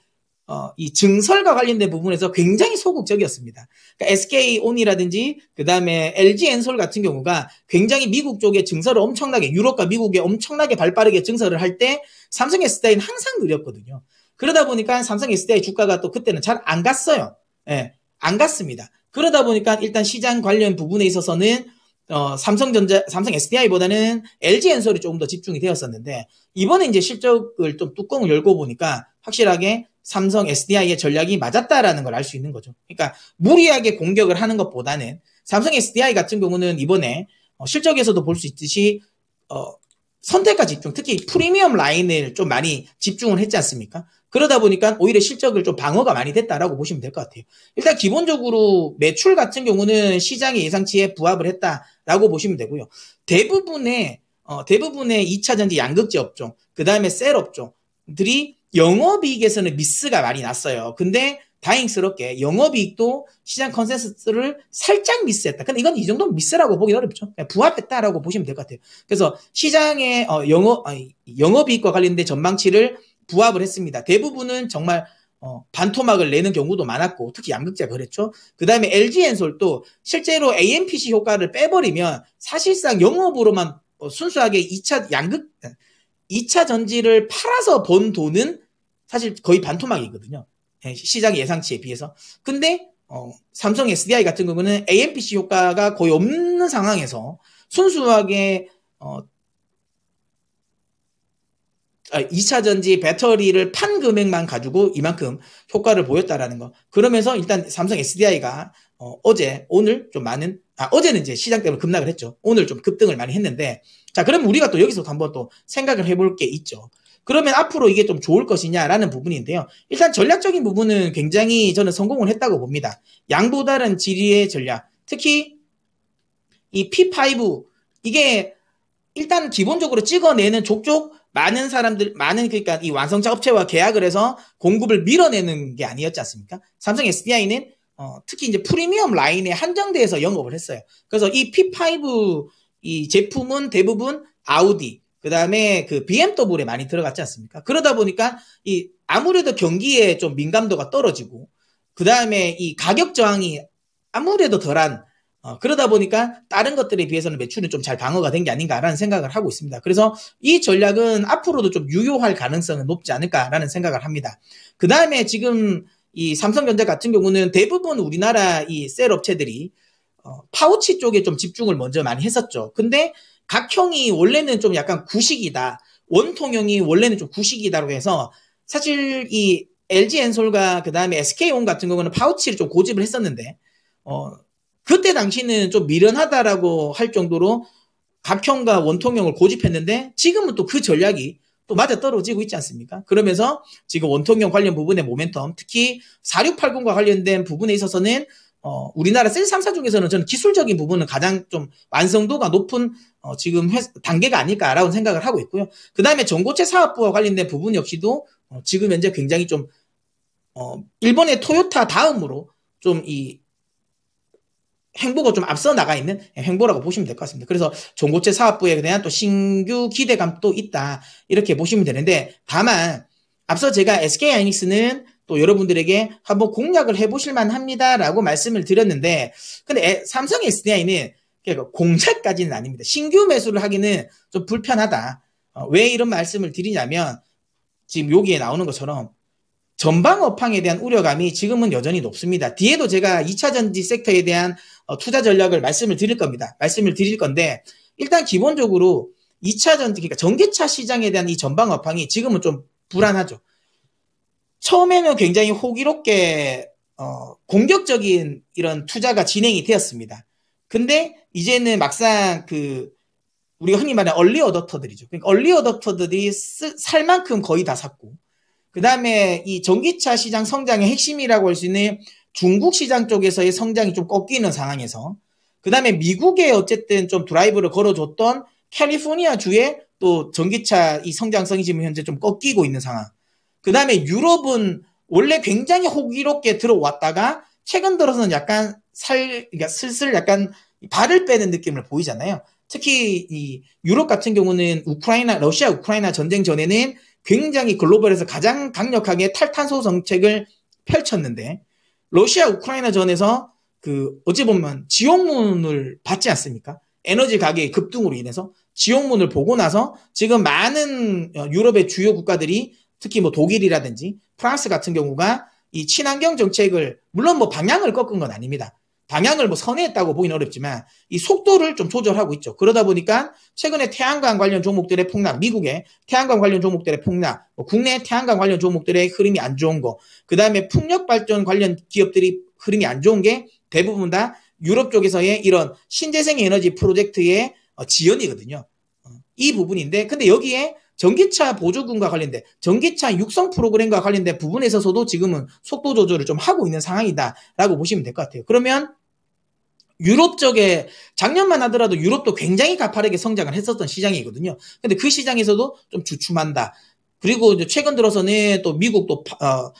어, 이 증설과 관련된 부분에서 굉장히 소극적이었습니다. 그러니까 SK 온이라든지 그 다음에 LG 엔솔 같은 경우가 굉장히 미국 쪽에 증설을 엄청나게 유럽과 미국에 엄청나게 발빠르게 증설을 할 때 삼성 SDI는 항상 느렸거든요. 그러다 보니까 삼성 SDI 주가가 또 그때는 잘 안 갔어요. 예, 안 갔습니다. 그러다 보니까 일단 시장 관련 부분에 있어서는 어, 삼성전자, 삼성 SDI보다는 LG 엔솔이 조금 더 집중이 되었었는데, 이번에 이제 실적을 좀 뚜껑을 열고 보니까 확실하게 삼성 SDI의 전략이 맞았다라는 걸 알 수 있는 거죠. 그러니까 무리하게 공격을 하는 것보다는 삼성 SDI 같은 경우는 이번에 어, 실적에서도 볼 수 있듯이 어, 선택과 집중, 특히 프리미엄 라인을 좀 많이 집중을 했지 않습니까? 그러다 보니까 오히려 실적을 좀 방어가 많이 됐다라고 보시면 될 것 같아요. 일단 기본적으로 매출 같은 경우는 시장의 예상치에 부합을 했다라고 보시면 되고요. 대부분의 어, 대부분의 2차전지 양극재 업종, 그 다음에 셀 업종들이 영업이익에서는 미스가 많이 났어요. 근데 다행스럽게 영업이익도 시장 컨센서스를 살짝 미스했다. 근데 이건 이 정도 미스라고 보기 어렵죠. 부합했다라고 보시면 될 것 같아요. 그래서 시장의 어, 영업 아니, 영업이익과 관련된 전망치를 부합을 했습니다. 대부분은 정말 어, 반토막을 내는 경우도 많았고 특히 양극재가 그랬죠. 그 다음에 LG엔솔도 실제로 AMPC 효과를 빼버리면 사실상 영업으로만 어, 순수하게 2차 양극 2차 어, 전지를 팔아서 번 돈은 사실 거의 반토막이거든요. 시장 예상치에 비해서. 근데 어, 삼성 SDI 같은 경우는 AMPC 효과가 거의 없는 상황에서 순수하게 어, 2차 아, 전지 배터리를 판 금액만 가지고 이만큼 효과를 보였다라는 거. 그러면서 일단 삼성 SDI가 어, 제 오늘 좀 많은, 아, 어제는 이제 시장 때문에 급락을 했죠. 오늘 좀 급등을 많이 했는데, 자, 그럼 우리가 또 여기서 한번 또 생각을 해볼 게 있죠. 그러면 앞으로 이게 좀 좋을 것이냐라는 부분인데요. 일단 전략적인 부분은 굉장히 저는 성공을 했다고 봅니다. 양보다른 지리의 전략. 특히 이 P5 이게 일단 기본적으로 찍어내는 족족 많은 사람들, 많은 그러니까 이 완성차 업체와 계약을 해서 공급을 밀어내는 게 아니었지 않습니까? 삼성 SDI는 어, 특히 이제 프리미엄 라인에 한정돼서 영업을 했어요. 그래서 이 P5 이 제품은 대부분 아우디, 그 다음에 그 BMW에 많이 들어갔지 않습니까? 그러다 보니까 이 아무래도 경기에 좀 민감도가 떨어지고 그 다음에 이 가격 저항이 아무래도 덜한 어, 그러다 보니까 다른 것들에 비해서는 매출은 좀 잘 방어가 된 게 아닌가라는 생각을 하고 있습니다. 그래서 이 전략은 앞으로도 좀 유효할 가능성은 높지 않을까라는 생각을 합니다. 그 다음에 지금 이 삼성전자 같은 경우는 대부분 우리나라 이 셀 업체들이 어, 파우치 쪽에 좀 집중을 먼저 많이 했었죠. 근데 각형이 원래는 좀 약간 구식이다. 원통형이 원래는 좀 구식이다라고 해서 사실 이 LG 엔솔과 그 다음에 SK온 같은 경우는 파우치를 좀 고집을 했었는데, 어, 그때 당시는 좀 미련하다라고 할 정도로 각형과 원통형을 고집했는데 지금은 또 그 전략이 또 맞아떨어지고 있지 않습니까? 그러면서 지금 원통형 관련 부분의 모멘텀, 특히 4680과 관련된 부분에 있어서는 어, 우리나라 셀 3사 중에서는 저는 기술적인 부분은 가장 좀 완성도가 높은 어, 지금 회, 단계가 아닐까라고 생각을 하고 있고요. 그 다음에 전고체 사업부와 관련된 부분 역시도 어, 지금 현재 굉장히 좀 어, 일본의 토요타 다음으로 좀 이 행보가 좀 앞서 나가 있는 행보라고 보시면 될 것 같습니다. 그래서 전고체 사업부에 대한 또 신규 기대감도 있다 이렇게 보시면 되는데 다만 앞서 제가 SK 하이닉스는 또 여러분들에게 한번 공략을 해보실 만합니다라고 말씀을 드렸는데 근데 삼성 SDI는 그 공작까지는 아닙니다. 신규 매수를 하기는 좀 불편하다. 어, 왜 이런 말씀을 드리냐면 지금 여기에 나오는 것처럼 전방 업황에 대한 우려감이 지금은 여전히 높습니다. 뒤에도 제가 2차전지 섹터에 대한 어, 투자 전략을 말씀을 드릴 겁니다. 말씀을 드릴 건데 일단 기본적으로 2차전지 그러니까 전기차 시장에 대한 이 전방 업황이 지금은 좀 불안하죠. 처음에는 굉장히 호기롭게 어, 공격적인 이런 투자가 진행이 되었습니다. 근데 이제는 막상 그 우리가 흔히 말하는 얼리 어댑터들이죠 그러니까 얼리 어댑터들이살 만큼 거의 다 샀고 그 다음에 이 전기차 시장 성장의 핵심이라고 할 수 있는 중국 시장 쪽에서의 성장이 좀 꺾이는 상황에서 그 다음에 미국에 어쨌든 좀 드라이브를 걸어줬던 캘리포니아 주에 또 전기차 이 성장성이 지금 현재 좀 꺾이고 있는 상황. 그 다음에 유럽은 원래 굉장히 호기롭게 들어왔다가 최근 들어서는 약간 살, 그러니까 슬슬 약간 발을 빼는 느낌을 보이잖아요. 특히 이 유럽 같은 경우는 우크라이나, 러시아 우크라이나 전쟁 전에는 굉장히 글로벌에서 가장 강력하게 탈탄소 정책을 펼쳤는데 러시아 우크라이나 전에서 그 어찌 보면 지옥문을 받지 않습니까? 에너지 가격의 급등으로 인해서 지옥문을 보고 나서 지금 많은 유럽의 주요 국가들이 특히 뭐 독일이라든지 프랑스 같은 경우가 이 친환경 정책을 물론 뭐 방향을 꺾은 건 아닙니다. 방향을 뭐 선회했다고 보기는 어렵지만 이 속도를 좀 조절하고 있죠. 그러다 보니까 최근에 태양광 관련 종목들의 폭락, 미국의 태양광 관련 종목들의 폭락, 뭐 국내 태양광 관련 종목들의 흐름이 안 좋은 거, 그 다음에 풍력 발전 관련 기업들이 흐름이 안 좋은 게 대부분 다 유럽 쪽에서의 이런 신재생 에너지 프로젝트의 어, 지연이거든요. 어, 이 부분인데, 근데 여기에 전기차 보조금과 관련된 전기차 육성 프로그램과 관련된 부분에 있어서도 지금은 속도 조절을 좀 하고 있는 상황이다라고 보시면 될 것 같아요. 그러면 유럽 쪽에 작년만 하더라도 유럽도 굉장히 가파르게 성장을 했었던 시장이거든요. 근데 그 시장에서도 좀 주춤한다. 그리고 이제 최근 들어서는 또 미국도 어,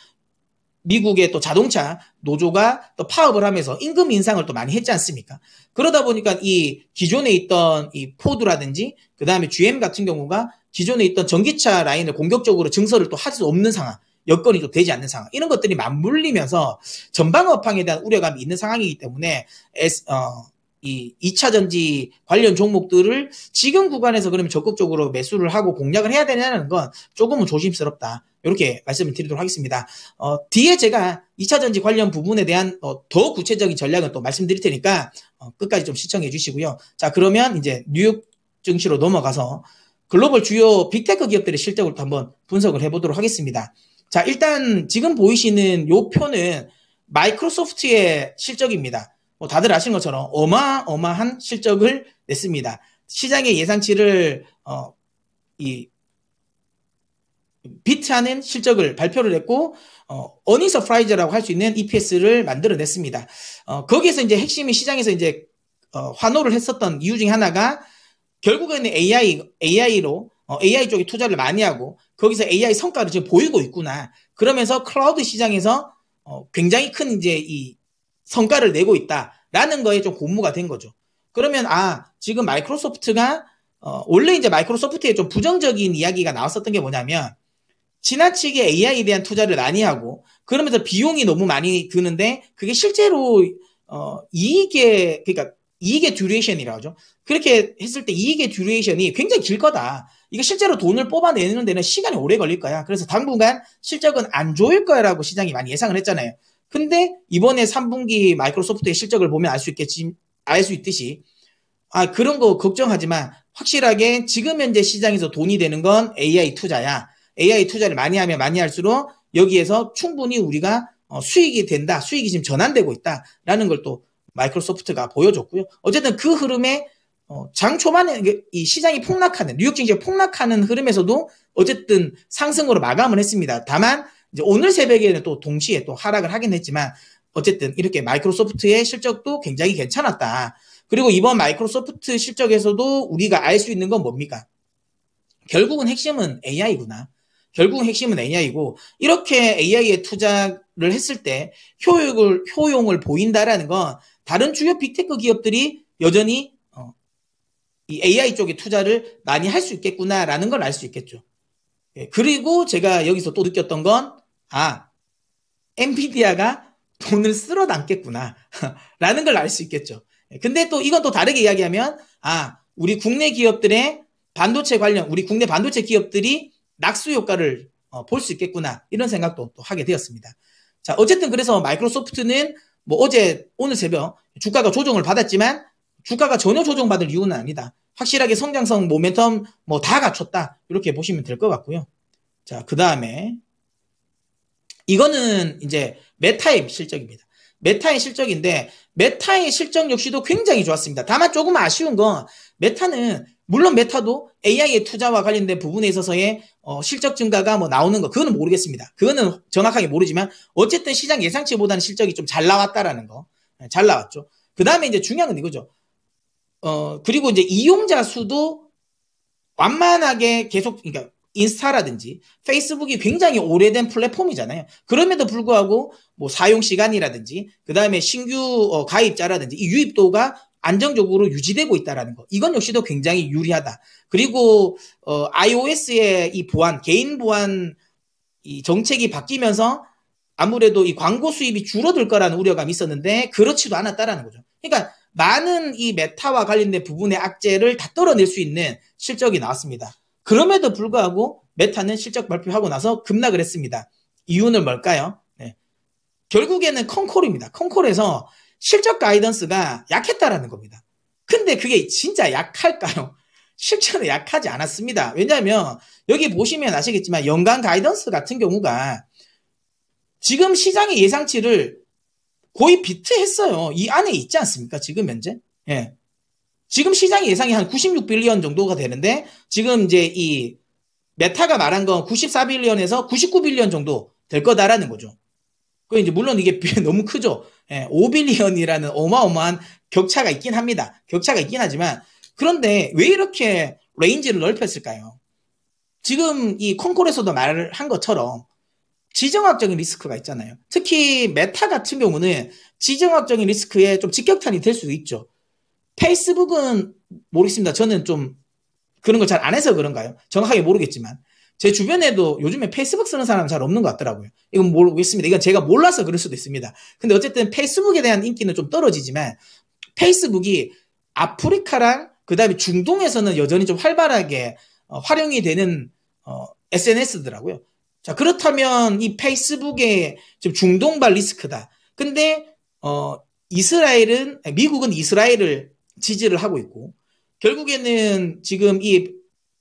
미국의 또 자동차 노조가 또 파업을 하면서 임금 인상을 또 많이 했지 않습니까? 그러다 보니까 이 기존에 있던 이 포드라든지 그 다음에 GM 같은 경우가 기존에 있던 전기차 라인을 공격적으로 증설을 또 할 수 없는 상황, 여건이 좀 되지 않는 상황, 이런 것들이 맞물리면서 전방 업황에 대한 우려감이 있는 상황이기 때문에 에스, 어, 이 2차 전지 관련 종목들을 지금 구간에서 그러면 적극적으로 매수를 하고 공략을 해야 되냐는 건 조금은 조심스럽다. 이렇게 말씀을 드리도록 하겠습니다. 어, 뒤에 제가 2차 전지 관련 부분에 대한 어, 더 구체적인 전략은 또 말씀드릴 테니까 어, 끝까지 좀 시청해 주시고요. 자, 그러면 이제 뉴욕 증시로 넘어가서 글로벌 주요 빅테크 기업들의 실적을 한번 분석을 해보도록 하겠습니다. 자, 일단 지금 보이시는 요 표는 마이크로소프트의 실적입니다. 뭐 다들 아시는 것처럼 어마어마한 실적을 냈습니다. 시장의 예상치를 어, 이 비트하는 실적을 발표를 했고 어, 어니서프라이즈라고할 수 있는 EPS를 만들어냈습니다. 어, 거기에서 이제 핵심이 시장에서 이제 어, 환호를 했었던 이유 중에 하나가 결국에는 AI, AI로, 어, AI 쪽에 투자를 많이 하고, 거기서 AI 성과를 지금 보이고 있구나. 그러면서 클라우드 시장에서 어, 굉장히 큰 이제 이 성과를 내고 있다라는 거에 좀 고무가 된 거죠. 그러면 아 지금 마이크로소프트가 어, 원래 이제 마이크로소프트에 좀 부정적인 이야기가 나왔었던 게 뭐냐면 지나치게 AI에 대한 투자를 많이 하고 그러면서 비용이 너무 많이 드는데 그게 실제로 어, 이익의 그러니까 이익의 듀레이션이라고 하죠. 그렇게 했을 때 이익의 듀레이션이 굉장히 길 거다. 이게 실제로 돈을 뽑아내는 데는 시간이 오래 걸릴 거야. 그래서 당분간 실적은 안 좋을 거야라고 시장이 많이 예상을 했잖아요. 근데 이번에 3분기 마이크로소프트의 실적을 보면 알 수 있겠지, 알 수 있듯이 아 그런 거 걱정하지만 확실하게 지금 현재 시장에서 돈이 되는 건 AI 투자야. AI 투자를 많이 하면 많이 할수록 여기에서 충분히 우리가 어, 수익이 된다. 수익이 지금 전환되고 있다라는 걸 또 마이크로소프트가 보여줬고요. 어쨌든 그 흐름에 어, 장 초반에 이 시장이 폭락하는 뉴욕 증시가 폭락하는 흐름에서도 어쨌든 상승으로 마감을 했습니다. 다만 오늘 새벽에는 또 동시에 또 하락을 하긴 했지만 어쨌든 이렇게 마이크로소프트의 실적도 굉장히 괜찮았다. 그리고 이번 마이크로소프트 실적에서도 우리가 알 수 있는 건 뭡니까? 결국은 핵심은 AI구나. 결국은 핵심은 AI고 이렇게 AI에 투자를 했을 때 효율을 효용을 보인다라는 건 다른 주요 빅테크 기업들이 여전히 AI 쪽에 투자를 많이 할 수 있겠구나라는 걸 알 수 있겠죠. 예, 그리고 제가 여기서 또 느꼈던 건, 아, 엔비디아가 돈을 쓸어 담겠구나. 라는 걸 알 수 있겠죠. 예, 근데 또 이건 또 다르게 이야기하면, 아, 우리 국내 기업들의 반도체 관련, 우리 국내 반도체 기업들이 낙수 효과를 어, 볼수 있겠구나. 이런 생각도 또 하게 되었습니다. 자, 어쨌든 그래서 마이크로소프트는 뭐 어제, 오늘 새벽 주가가 조정을 받았지만 주가가 전혀 조정받을 이유는 아니다. 확실하게 성장성, 모멘텀 뭐 다 갖췄다. 이렇게 보시면 될 것 같고요. 자, 그 다음에 이거는 이제 메타의 실적입니다. 메타의 실적인데 메타의 실적 역시도 굉장히 좋았습니다. 다만 조금 아쉬운 건 메타는 물론 메타도 AI의 투자와 관련된 부분에 있어서의 어, 실적 증가가 뭐 나오는 거 그거는 모르겠습니다. 그거는 정확하게 모르지만 어쨌든 시장 예상치보다는 실적이 좀 잘 나왔다라는 거. 네, 잘 나왔죠. 그 다음에 이제 중요한 건 이거죠. 어, 그리고 이제 이용자 수도 완만하게 계속, 그러니까 인스타라든지 페이스북이 굉장히 오래된 플랫폼이잖아요. 그럼에도 불구하고 뭐 사용 시간이라든지 그다음에 신규 어, 가입자라든지 이 유입도가 안정적으로 유지되고 있다라는 거. 이건 역시도 굉장히 유리하다. 그리고 어, iOS의 이 보안, 개인 보안 이 정책이 바뀌면서 아무래도 이 광고 수입이 줄어들 거라는 우려감이 있었는데 그렇지도 않았다라는 거죠. 그러니까 많은 이 메타와 관련된 부분의 악재를 다 떨어낼 수 있는 실적이 나왔습니다. 그럼에도 불구하고 메타는 실적 발표하고 나서 급락을 했습니다. 이유는 뭘까요? 네. 결국에는 컨콜입니다. 컨콜에서 실적 가이던스가 약했다라는 겁니다. 근데 그게 진짜 약할까요? 실제로 약하지 않았습니다. 왜냐하면 여기 보시면 아시겠지만 연간 가이던스 같은 경우가 지금 시장의 예상치를 거의 비트했어요. 이 안에 있지 않습니까? 지금 현재? 예. 지금 시장 예상이 한 96빌리언 정도가 되는데 지금 이제 이 메타가 말한 건 94빌리언에서 99빌리언 정도 될 거다라는 거죠. 그 이제 물론 이게 너무 크죠. 예, 5빌리언이라는 어마어마한 격차가 있긴 합니다. 격차가 있긴 하지만 그런데 왜 이렇게 레인지를 넓혔을까요? 지금 이 콩콜에서도 말한 것처럼 지정학적인 리스크가 있잖아요. 특히 메타 같은 경우는 지정학적인 리스크에 좀 직격탄이 될 수도 있죠. 페이스북은 모르겠습니다. 저는 좀 그런 걸 잘 안 해서 그런가요? 정확하게 모르겠지만. 제 주변에도 요즘에 페이스북 쓰는 사람 잘 없는 것 같더라고요. 이건 모르겠습니다. 이건 제가 몰라서 그럴 수도 있습니다. 근데 어쨌든 페이스북에 대한 인기는 좀 떨어지지만 페이스북이 아프리카랑 그 다음에 중동에서는 여전히 좀 활발하게 어, 활용이 되는 어, SNS더라고요. 자, 그렇다면 이 페이스북의 좀 중동발 리스크다. 근데, 어, 이스라엘은, 미국은 이스라엘을 지지를 하고 있고, 결국에는 지금 이,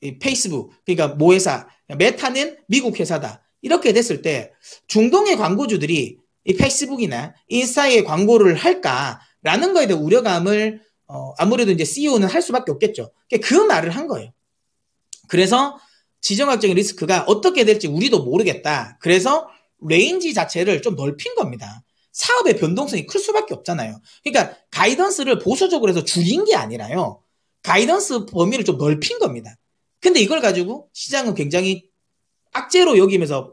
이 페이스북, 그러니까 모회사, 메타는 미국 회사다. 이렇게 됐을 때 중동의 광고주들이 이 페이스북이나 인스타에 광고를 할까라는 거에 대한 우려감을 어, 아무래도 이제 CEO는 할 수밖에 없겠죠. 그 말을 한 거예요. 그래서 지정학적인 리스크가 어떻게 될지 우리도 모르겠다. 그래서 레인지 자체를 좀 넓힌 겁니다. 사업의 변동성이 클 수밖에 없잖아요. 그러니까 가이던스를 보수적으로 해서 줄인 게 아니라요. 가이던스 범위를 좀 넓힌 겁니다. 근데 이걸 가지고 시장은 굉장히 악재로 여기면서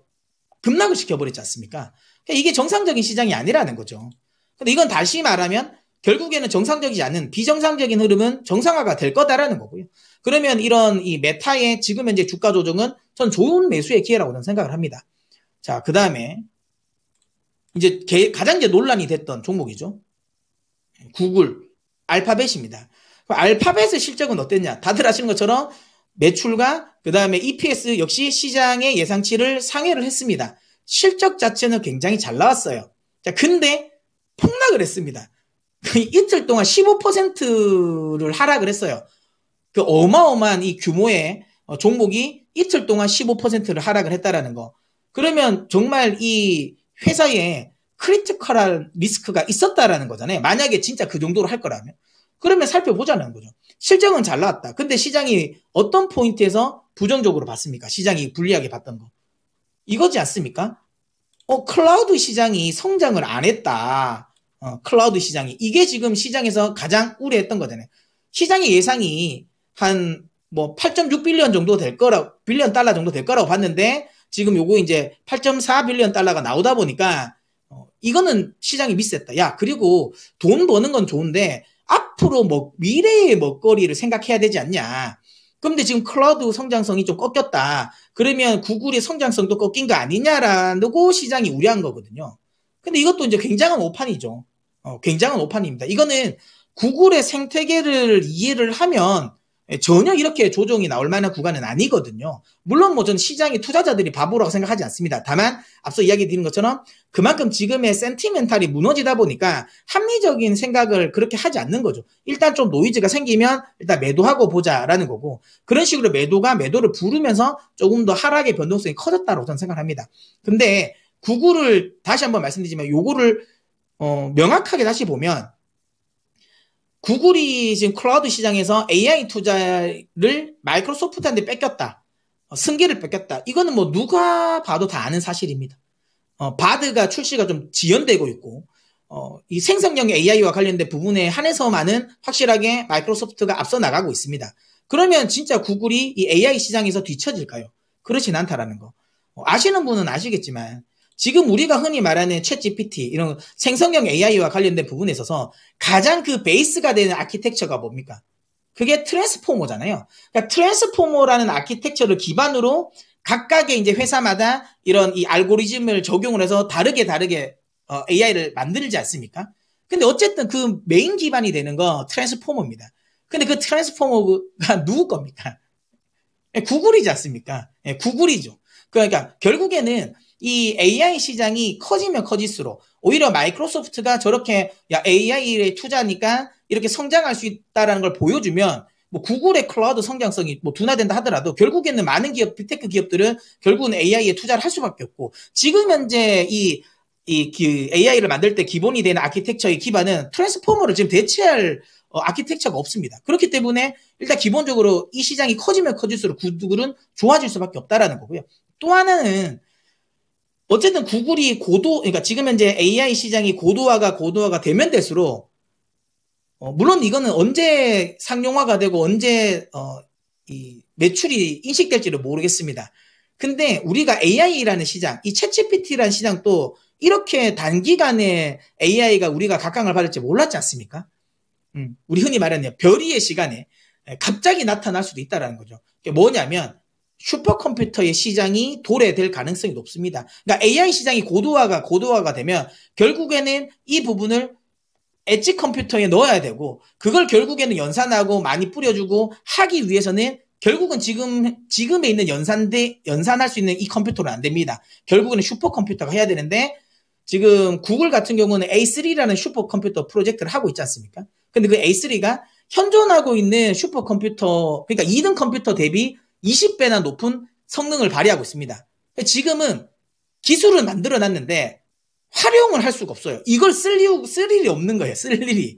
급락을 시켜버리지 않습니까? 그러니까 이게 정상적인 시장이 아니라는 거죠. 근데 이건 다시 말하면 결국에는 정상적이지 않은 비정상적인 흐름은 정상화가 될 거다라는 거고요. 그러면 이런 이 메타의 지금 현재 주가 조정은 전 좋은 매수의 기회라고 저는 생각을 합니다. 자, 그 다음에 이제 개, 가장 이제 논란이 됐던 종목이죠. 구글, 알파벳입니다. 알파벳의 실적은 어땠냐? 다들 아시는 것처럼 매출과 그 다음에 EPS 역시 시장의 예상치를 상회를 했습니다. 실적 자체는 굉장히 잘 나왔어요. 자, 근데 폭락을 했습니다. 그 이틀 동안 15%를 하락을 했어요. 그 어마어마한 이 규모의 어, 종목이 이틀 동안 15%를 하락을 했다라는 거. 그러면 정말 이 회사에 크리티컬한 리스크가 있었다라는 거잖아요. 만약에 진짜 그 정도로 할 거라면. 그러면 살펴보자는 거죠. 실적은 잘 나왔다. 근데 시장이 어떤 포인트에서 부정적으로 봤습니까? 시장이 불리하게 봤던 거. 이거지 않습니까? 어, 클라우드 시장이 성장을 안 했다. 어, 클라우드 시장이. 이게 지금 시장에서 가장 우려했던 거잖아요. 시장의 예상이 한뭐 8.6빌리언 정도 될 거라고 빌리언 달러 정도 될 거라고 봤는데 지금 요거 이제 8.4 빌리언 달러가 나오다 보니까 어, 이거는 시장이 미스했다. 야 그리고 돈 버는 건 좋은데 앞으로 뭐 미래의 먹거리를 생각해야 되지 않냐. 근데 지금 클라우드 성장성이 좀 꺾였다. 그러면 구글의 성장성도 꺾인 거 아니냐라고 시장이 우려한 거거든요. 근데 이것도 이제 굉장한 오판이죠. 어, 굉장한 오판입니다. 이거는 구글의 생태계를 이해를 하면 예, 전혀 이렇게 조정이 나올 만한 구간은 아니거든요. 물론 뭐 전 시장이 투자자들이 바보라고 생각하지 않습니다. 다만 앞서 이야기 드린 것처럼 그만큼 지금의 센티멘탈이 무너지다 보니까 합리적인 생각을 그렇게 하지 않는 거죠. 일단 좀 노이즈가 생기면 일단 매도하고 보자라는 거고 그런 식으로 매도가 매도를 부르면서 조금 더 하락의 변동성이 커졌다고 저는 생각합니다. 근데 구글을 다시 한번 말씀드리지만 요거를 어 명확하게 다시 보면 구글이 지금 클라우드 시장에서 AI 투자를 마이크로소프트한테 뺏겼다. 어, 승계를 뺏겼다. 이거는 뭐 누가 봐도 다 아는 사실입니다. 어, 바드가 출시가 좀 지연되고 있고, 어, 이 생성형 AI와 관련된 부분에 한해서만은 확실하게 마이크로소프트가 앞서 나가고 있습니다. 그러면 진짜 구글이 이 AI 시장에서 뒤처질까요? 그렇진 않다라는 거. 어, 아시는 분은 아시겠지만, 지금 우리가 흔히 말하는 챗 GPT 이런 생성형 AI와 관련된 부분에 있어서 가장 그 베이스가 되는 아키텍처가 뭡니까? 그게 트랜스포머잖아요. 그러니까 트랜스포머라는 아키텍처를 기반으로 각각의 이제 회사마다 이런 이 알고리즘을 적용을 해서 다르게 다르게 어, AI를 만들지 않습니까? 근데 어쨌든 그 메인 기반이 되는 거 트랜스포머입니다. 근데 그 트랜스포머가 누구 겁니까? 예, 구글이지 않습니까? 예, 구글이죠. 그러니까 결국에는 이 AI 시장이 커지면 커질수록 오히려 마이크로소프트가 저렇게 야 AI에 투자니까 하 이렇게 성장할 수 있다라는 걸 보여주면 뭐 구글의 클라우드 성장성이 뭐 둔화된다 하더라도 결국에는 많은 기업 빅테크 기업들은 결국은 AI에 투자를 할 수밖에 없고 지금 현재 이이그 AI를 만들 때 기본이 되는 아키텍처의 기반은 트랜스포머를 지금 대체할 어, 아키텍처가 없습니다. 그렇기 때문에 일단 기본적으로 이 시장이 커지면 커질수록 구글은 좋아질 수밖에 없다라는 거고요. 또 하나는 어쨌든 구글이 고도, 그러니까 지금 현재 AI 시장이 고도화가 고도화가 되면 될수록, 어, 물론 이거는 언제 상용화가 되고 언제, 어, 이 매출이 인식될지를 모르겠습니다. 근데 우리가 AI라는 시장, 이 챗GPT라는 시장 또 이렇게 단기간에 AI가 우리가 각광을 받을지 몰랐지 않습니까? 음, 우리 흔히 말하는 별이의 시간에 예, 갑자기 나타날 수도 있다라는 거죠. 그게 뭐냐면 슈퍼컴퓨터의 시장이 도래될 가능성이 높습니다. 그러니까 AI 시장이 고도화가 고도화가 되면 결국에는 이 부분을 엣지 컴퓨터에 넣어야 되고 그걸 결국에는 연산하고 많이 뿌려주고 하기 위해서는 결국은 지금 지금에 있는 연산대 연산할 수 있는 이 컴퓨터는 안 됩니다. 결국에는 슈퍼컴퓨터가 해야 되는데 지금 구글 같은 경우는 A3라는 슈퍼컴퓨터 프로젝트를 하고 있지 않습니까? 근데 그 A3가 현존하고 있는 슈퍼컴퓨터 그러니까 2등 컴퓨터 대비 20배나 높은 성능을 발휘하고 있습니다. 지금은 기술을 만들어 놨는데 활용을 할 수가 없어요. 이걸 쓸, 이유, 쓸 일이 없는 거예요. 쓸 일이.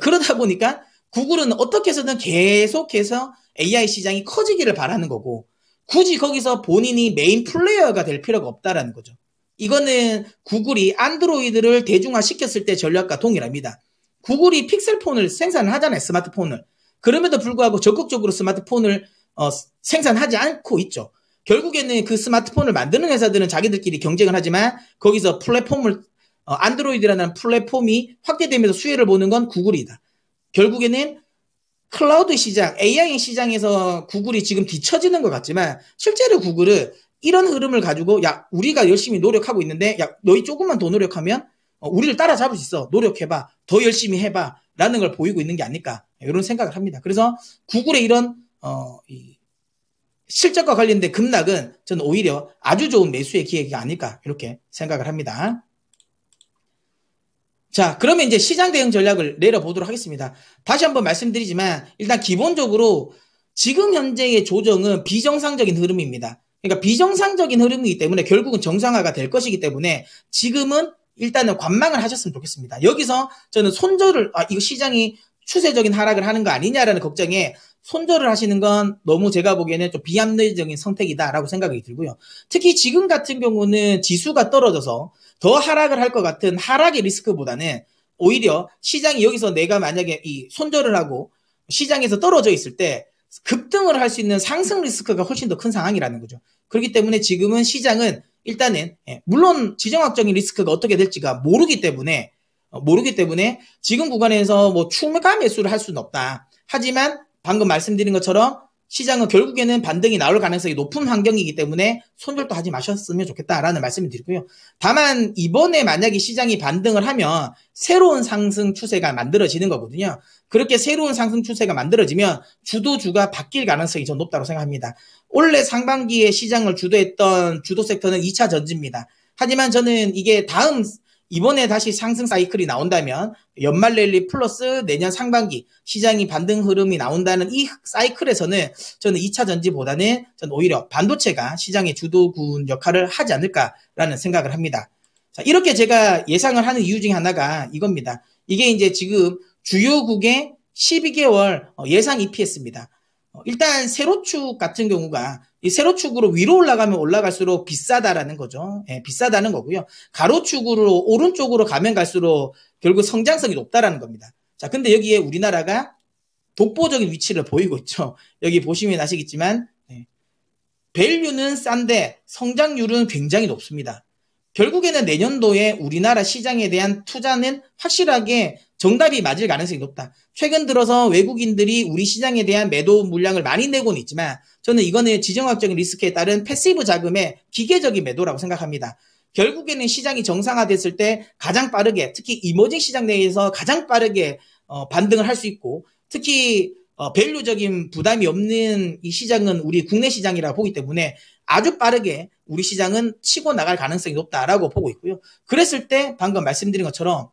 그러다 보니까 구글은 어떻게 해서든 계속해서 AI 시장이 커지기를 바라는 거고 굳이 거기서 본인이 메인 플레이어가 될 필요가 없다라는 거죠. 이거는 구글이 안드로이드를 대중화 시켰을 때 전략과 동일합니다. 구글이 픽셀폰을 생산 하잖아요. 스마트폰을. 그럼에도 불구하고 적극적으로 스마트폰을 어, 생산하지 않고 있죠. 결국에는 그 스마트폰을 만드는 회사들은 자기들끼리 경쟁을 하지만 거기서 플랫폼을 어, 안드로이드라는 플랫폼이 확대되면서 수혜를 보는 건 구글이다. 결국에는 클라우드 시장, AI 시장에서 구글이 지금 뒤처지는 것 같지만 실제로 구글은 이런 흐름을 가지고 야 우리가 열심히 노력하고 있는데 야 너희 조금만 더 노력하면 어, 우리를 따라잡을 수 있어 노력해봐 더 열심히 해봐라는 걸 보이고 있는 게 아닐까 이런 생각을 합니다. 그래서 구글의 이런 어, 실적과 관련된 급락은 저는 오히려 아주 좋은 매수의 기회가 아닐까 이렇게 생각을 합니다. 자, 그러면 이제 시장 대응 전략을 내려보도록 하겠습니다. 다시 한번 말씀드리지만 일단 기본적으로 지금 현재의 조정은 비정상적인 흐름입니다. 그러니까 비정상적인 흐름이기 때문에 결국은 정상화가 될 것이기 때문에 지금은 일단은 관망을 하셨으면 좋겠습니다. 여기서 저는 손절을 아 이거 시장이 추세적인 하락을 하는 거 아니냐라는 걱정에 손절을 하시는 건 너무 제가 보기에는 좀 비합리적인 선택이다라고 생각이 들고요. 특히 지금 같은 경우는 지수가 떨어져서 더 하락을 할 것 같은 하락의 리스크보다는 오히려 시장이 여기서 내가 만약에 이 손절을 하고 시장에서 떨어져 있을 때 급등을 할 수 있는 상승 리스크가 훨씬 더 큰 상황이라는 거죠. 그렇기 때문에 지금은 시장은 일단은 예, 물론 지정학적인 리스크가 어떻게 될지가 모르기 때문에 어, 모르기 때문에 지금 구간에서 뭐 추가 매수를 할 수는 없다. 하지만 방금 말씀드린 것처럼 시장은 결국에는 반등이 나올 가능성이 높은 환경이기 때문에 손절도 하지 마셨으면 좋겠다라는 말씀을 드리고요. 다만 이번에 만약에 시장이 반등을 하면 새로운 상승 추세가 만들어지는 거거든요. 그렇게 새로운 상승 추세가 만들어지면 주도주가 바뀔 가능성이 전 높다고 생각합니다. 올해 상반기에 시장을 주도했던 주도 섹터는 2차 전지입니다. 하지만 저는 이게 다음 이번에 다시 상승 사이클이 나온다면 연말 랠리 플러스 내년 상반기 시장이 반등 흐름이 나온다는 이 사이클에서는 저는 2차 전지보다는 저 오히려 반도체가 시장의 주도군 역할을 하지 않을까라는 생각을 합니다. 자, 이렇게 제가 예상을 하는 이유 중에 하나가 이겁니다. 이게 이제 지금 주요국의 12개월 어, 예상 EPS입니다. 어, 일단 세로축 같은 경우가 이 세로축으로 위로 올라가면 올라갈수록 비싸다라는 거죠. 예, 비싸다는 거고요. 가로축으로 오른쪽으로 가면 갈수록 결국 성장성이 높다라는 겁니다. 자, 근데 여기에 우리나라가 독보적인 위치를 보이고 있죠. 여기 보시면 아시겠지만 예, 밸류는 싼데 성장률은 굉장히 높습니다. 결국에는 내년도에 우리나라 시장에 대한 투자는 확실하게 정답이 맞을 가능성이 높다. 최근 들어서 외국인들이 우리 시장에 대한 매도 물량을 많이 내고는 있지만 저는 이거는 지정학적인 리스크에 따른 패시브 자금의 기계적인 매도라고 생각합니다. 결국에는 시장이 정상화됐을 때 가장 빠르게 특히 이머징 시장 내에서 가장 빠르게 어, 반등을 할 수 있고 특히 어, 밸류적인 부담이 없는 이 시장은 우리 국내 시장이라 보기 때문에 아주 빠르게 우리 시장은 치고 나갈 가능성이 높다라고 보고 있고요. 그랬을 때 방금 말씀드린 것처럼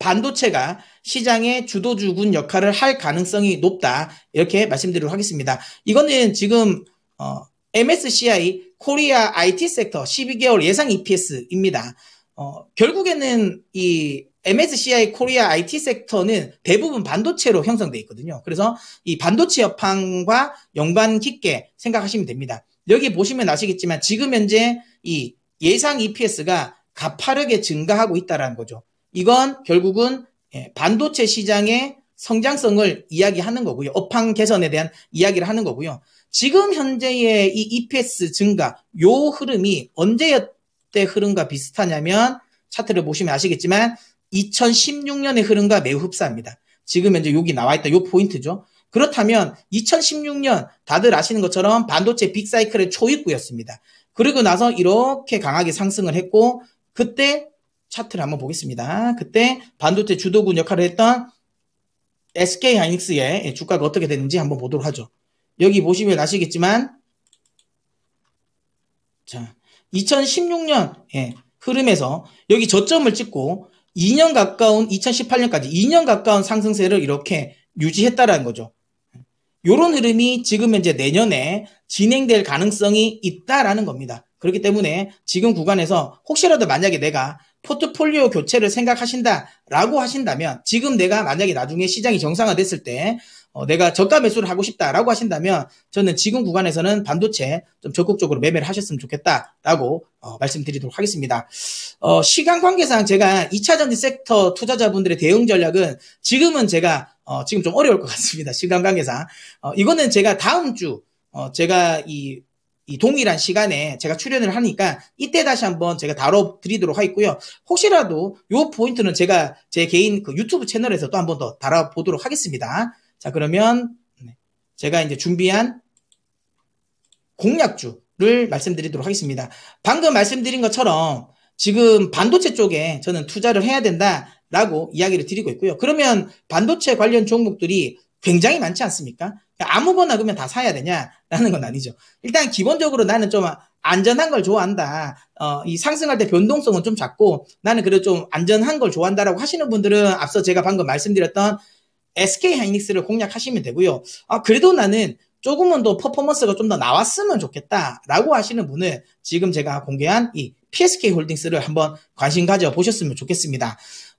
반도체가 시장의 주도주군 역할을 할 가능성이 높다. 이렇게 말씀드리도록 하겠습니다. 이거는 지금 어, MSCI 코리아 IT 섹터 12개월 예상 EPS입니다. 어, 결국에는 이 MSCI 코리아 IT 섹터는 대부분 반도체로 형성되어 있거든요. 그래서 이 반도체 여판과 연관 깊게 생각하시면 됩니다. 여기 보시면 아시겠지만 지금 현재 이 예상 EPS가 가파르게 증가하고 있다는 거죠. 이건 결국은 예, 반도체 시장의 성장성을 이야기하는 거고요. 업황 개선에 대한 이야기를 하는 거고요. 지금 현재의 이 EPS 증가, 요 흐름이 언제때 였 흐름과 비슷하냐면 차트를 보시면 아시겠지만 2016년의 흐름과 매우 흡사합니다. 지금 현재 여기 나와 있다 요 포인트죠. 그렇다면 2016년 다들 아시는 것처럼 반도체 빅사이클의 초입구였습니다. 그리고 나서 이렇게 강하게 상승을 했고 그때 차트를 한번 보겠습니다. 그때 반도체 주도군 역할을 했던 SK 하이닉스의 주가가 어떻게 되는지 한번 보도록 하죠. 여기 보시면 아시겠지만 자 2016년 예, 흐름에서 여기 저점을 찍고 2년 가까운 2018년까지 2년 가까운 상승세를 이렇게 유지했다라는 거죠. 이런 흐름이 지금 현재 내년에 진행될 가능성이 있다라는 겁니다. 그렇기 때문에 지금 구간에서 혹시라도 만약에 내가 포트폴리오 교체를 생각하신다라고 하신다면 지금 내가 만약에 나중에 시장이 정상화됐을 때 어, 내가 저가 매수를 하고 싶다라고 하신다면 저는 지금 구간에서는 반도체 좀 적극적으로 매매를 하셨으면 좋겠다라고 어, 말씀드리도록 하겠습니다. 어, 시간 관계상 제가 2차 전지 섹터 투자자분들의 대응 전략은 지금은 제가 어, 지금 좀 어려울 것 같습니다. 시간 관계상 어, 이거는 제가 다음 주 어, 제가 이이 동일한 시간에 제가 출연을 하니까 이때 다시 한번 제가 다뤄드리도록 하겠고요. 혹시라도 요 포인트는 제가 제 개인 그 유튜브 채널에서 또 한번 더 다뤄보도록 하겠습니다. 자, 그러면 네, 제가 이제 준비한 공략주를 말씀드리도록 하겠습니다. 방금 말씀드린 것처럼 지금 반도체 쪽에 저는 투자를 해야 된다라고 이야기를 드리고 있고요. 그러면 반도체 관련 종목들이 굉장히 많지 않습니까? 아무거나 그러면 다 사야 되냐라는 건 아니죠. 일단 기본적으로 나는 좀 안전한 걸 좋아한다. 어, 이 상승할 때 변동성은 좀 작고 나는 그래도 좀 안전한 걸 좋아한다라고 하시는 분들은 앞서 제가 방금 말씀드렸던 SK 하이닉스를 공략하시면 되고요. 아, 그래도 나는 조금은 더 퍼포먼스가 좀 더 나왔으면 좋겠다라고 하시는 분은 지금 제가 공개한 이 PSK 홀딩스를 한번 관심 가져 보셨으면 좋겠습니다.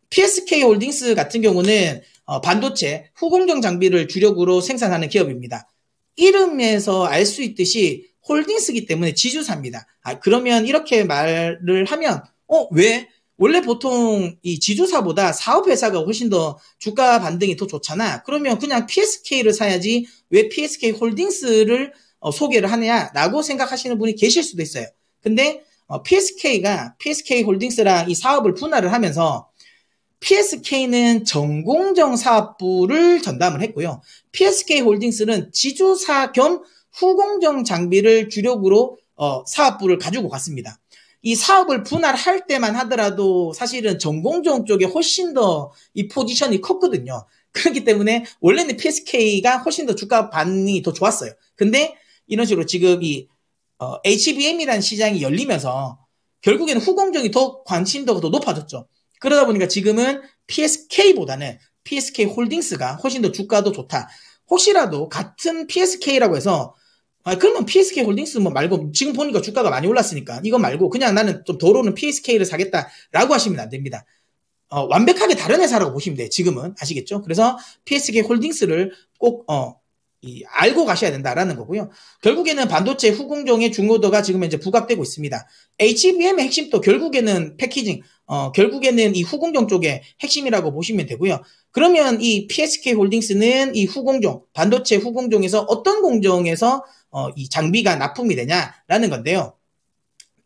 PSK 홀딩스 같은 경우는 어, 반도체 후공정 장비를 주력으로 생산하는 기업입니다. 이름에서 알 수 있듯이 홀딩스기 때문에 지주사입니다. 아, 그러면 이렇게 말을 하면 어 왜? 원래 보통 이 지주사보다 사업회사가 훨씬 더 주가 반등이 더 좋잖아. 그러면 그냥 PSK를 사야지 왜 PSK 홀딩스를 어, 소개를 하느냐라고 생각하시는 분이 계실 수도 있어요. 근데 어, PSK가 PSK 홀딩스랑 이 사업을 분할을 하면서 PSK는 전공정 사업부를 전담을 했고요. PSK 홀딩스는 지주사 겸 후공정 장비를 주력으로 어, 사업부를 가지고 갔습니다. 이 사업을 분할할 때만 하더라도 사실은 전공정 쪽에 훨씬 더 이 포지션이 컸거든요. 그렇기 때문에 원래는 PSK가 훨씬 더 주가 반응이 더 좋았어요. 근데 이런 식으로 지금 이 어, HBM이라는 시장이 열리면서 결국에는 후공정이 더 관심도가 더 높아졌죠. 그러다 보니까 지금은 PSK보다는 PSK 홀딩스가 훨씬 더 주가도 좋다. 혹시라도 같은 PSK라고 해서 아, 그러면 PSK 홀딩스 뭐 말고 지금 보니까 주가가 많이 올랐으니까 이거 말고 그냥 나는 좀 더러는 PSK를 사겠다라고 하시면 안 됩니다. 어, 완벽하게 다른 회사라고 보시면 돼. 요 지금은 아시겠죠? 그래서 PSK 홀딩스를 꼭 어, 이 알고 가셔야 된다라는 거고요. 결국에는 반도체 후공정의 중고도가 지금 이제 부각되고 있습니다. HBM의 핵심도 결국에는 패키징, 어, 결국에는 이 후공정 쪽의 핵심이라고 보시면 되고요. 그러면 이 PSK 홀딩스는 이 후공정, 반도체 후공정에서 어떤 공정에서 어, 이 장비가 납품이 되냐라는 건데요.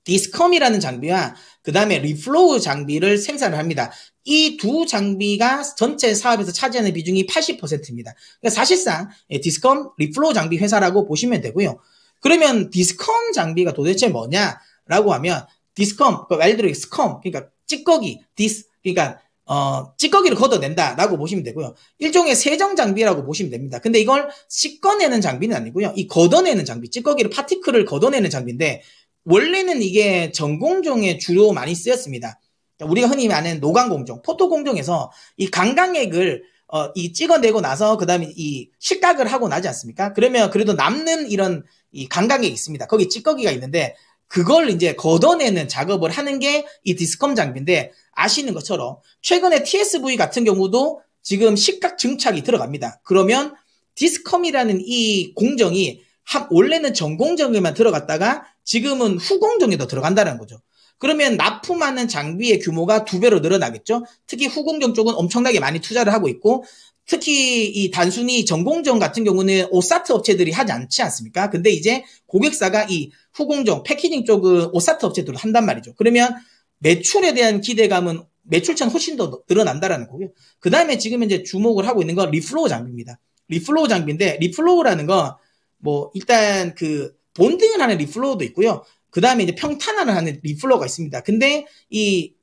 디스컴이라는 장비와 그 다음에 리플로우 장비를 생산을 합니다. 이 두 장비가 전체 사업에서 차지하는 비중이 80%입니다. 그러니까 사실상 예, 디스컴 리플로우 장비 회사라고 보시면 되고요. 그러면 디스컴 장비가 도대체 뭐냐라고 하면 디스컴, 그러니까 예를 들 스컴, 그러니까 찌꺼기, 디스, 그러니까 어, 찌꺼기를 걷어낸다라고 보시면 되고요. 일종의 세정 장비라고 보시면 됩니다. 근데 이걸 씻어내는 장비는 아니고요. 이 걷어내는 장비, 찌꺼기를 파티클을 걷어내는 장비인데 원래는 이게 전공종에 주로 많이 쓰였습니다. 그러니까 우리가 흔히 아는 노광공종, 포토공종에서 이 강강액을 어, 이 찍어내고 나서 그다음에 이 식각을 하고 나지 않습니까? 그러면 그래도 남는 이런 이 강강액이 있습니다. 거기 찌꺼기가 있는데 그걸 이제 걷어내는 작업을 하는 게 이 디스컴 장비인데 아시는 것처럼 최근에 TSV 같은 경우도 지금 식각 증착이 들어갑니다. 그러면 디스컴이라는 이 공정이 원래는 전공정에만 들어갔다가 지금은 후공정에도 들어간다는 거죠. 그러면 납품하는 장비의 규모가 두 배로 늘어나겠죠. 특히 후공정 쪽은 엄청나게 많이 투자를 하고 있고 특히 이 단순히 전공정 같은 경우는 오사트 업체들이 하지 않지 않습니까? 근데 이제 고객사가 이 후공정 패키징 쪽은 오사트 업체들로 한단 말이죠. 그러면 매출에 대한 기대감은 매출천 훨씬 더 늘어난다라는 거고요. 그 다음에 지금 이제 주목을 하고 있는 건 리플로우 장비입니다. 리플로우 장비인데 리플로우라는 건뭐 일단 그 본딩을 하는 리플로우도 있고요. 그 다음에 이제 평탄화를 하는 리플로우가 있습니다. 근데 이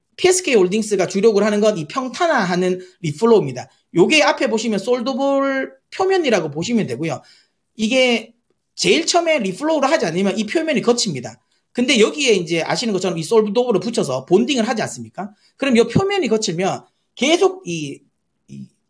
PSK 홀딩스가 주력을 하는 건 이 평탄화하는 리플로우입니다. 요게 앞에 보시면 솔드볼 표면이라고 보시면 되고요. 이게 제일 처음에 리플로우를 하지 않으면 이 표면이 거칩니다. 근데 여기에 이제 아시는 것처럼 이 솔브도브를 붙여서 본딩을 하지 않습니까? 그럼 이 표면이 거칠면 계속 이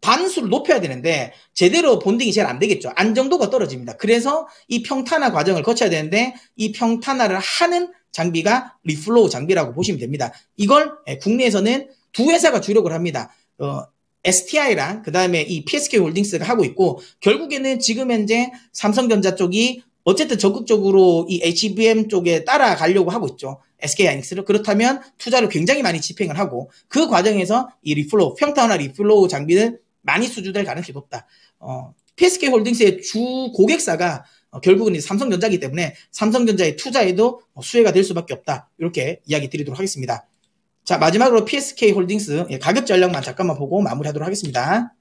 단수를 높여야 되는데 제대로 본딩이 잘 안 되겠죠. 안정도가 떨어집니다. 그래서 이 평탄화 과정을 거쳐야 되는데 이 평탄화를 하는 장비가 리플로우 장비라고 보시면 됩니다. 이걸 예, 국내에서는 두 회사가 주력을 합니다. 어, STI랑 그 다음에 이 PSK 홀딩스가 하고 있고 결국에는 지금 현재 삼성전자 쪽이 어쨌든 적극적으로 이 HBM 쪽에 따라가려고 하고 있죠. SK 하이닉스를 그렇다면 투자를 굉장히 많이 집행을 하고 그 과정에서 이 리플로우 평타나 리플로우 장비를 많이 수주될 가능성이 높다. 어, PSK 홀딩스의 주 고객사가 어, 결국은 삼성전자이기 때문에 삼성전자의 투자에도 뭐 수혜가 될 수밖에 없다. 이렇게 이야기 드리도록 하겠습니다. 자, 마지막으로 PSK 홀딩스 예, 가격 전략만 잠깐만 보고 마무리하도록 하겠습니다.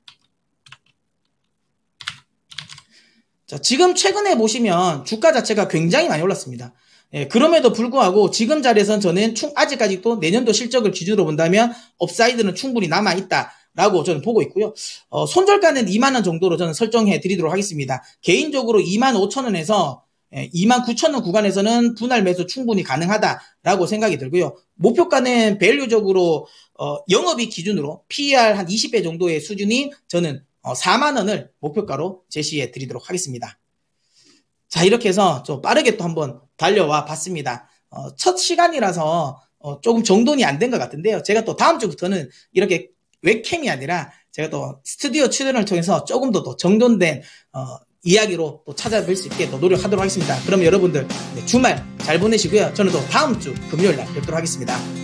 자, 지금 최근에 보시면 주가 자체가 굉장히 많이 올랐습니다. 예, 그럼에도 불구하고 지금 자리에선 저는 충, 아직까지도 내년도 실적을 기준으로 본다면 업사이드는 충분히 남아있다. 라고 저는 보고 있고요. 어, 손절가는 2만원 정도로 저는 설정해 드리도록 하겠습니다. 개인적으로 2만 5천원에서 2만 예, 9천원 구간에서는 분할 매수 충분히 가능하다라고 생각이 들고요. 목표가는 밸류적으로 어, 영업이 기준으로 p e r 한 20배 정도의 수준이 저는 어, 4만원을 목표가로 제시해 드리도록 하겠습니다. 자 이렇게 해서 좀 빠르게 또 한번 달려와 봤습니다. 어, 첫 시간이라서 어, 조금 정돈이 안 된 것 같은데요. 제가 또 다음 주부터는 이렇게 웹캠이 아니라 제가 또 스튜디오 출연을 통해서 조금 더, 정돈된 어, 이야기로 또 찾아뵐 수 있게 또 노력하도록 하겠습니다. 그럼 여러분들 네, 주말 잘 보내시고요. 저는 또 다음 주 금요일 날 뵙도록 하겠습니다.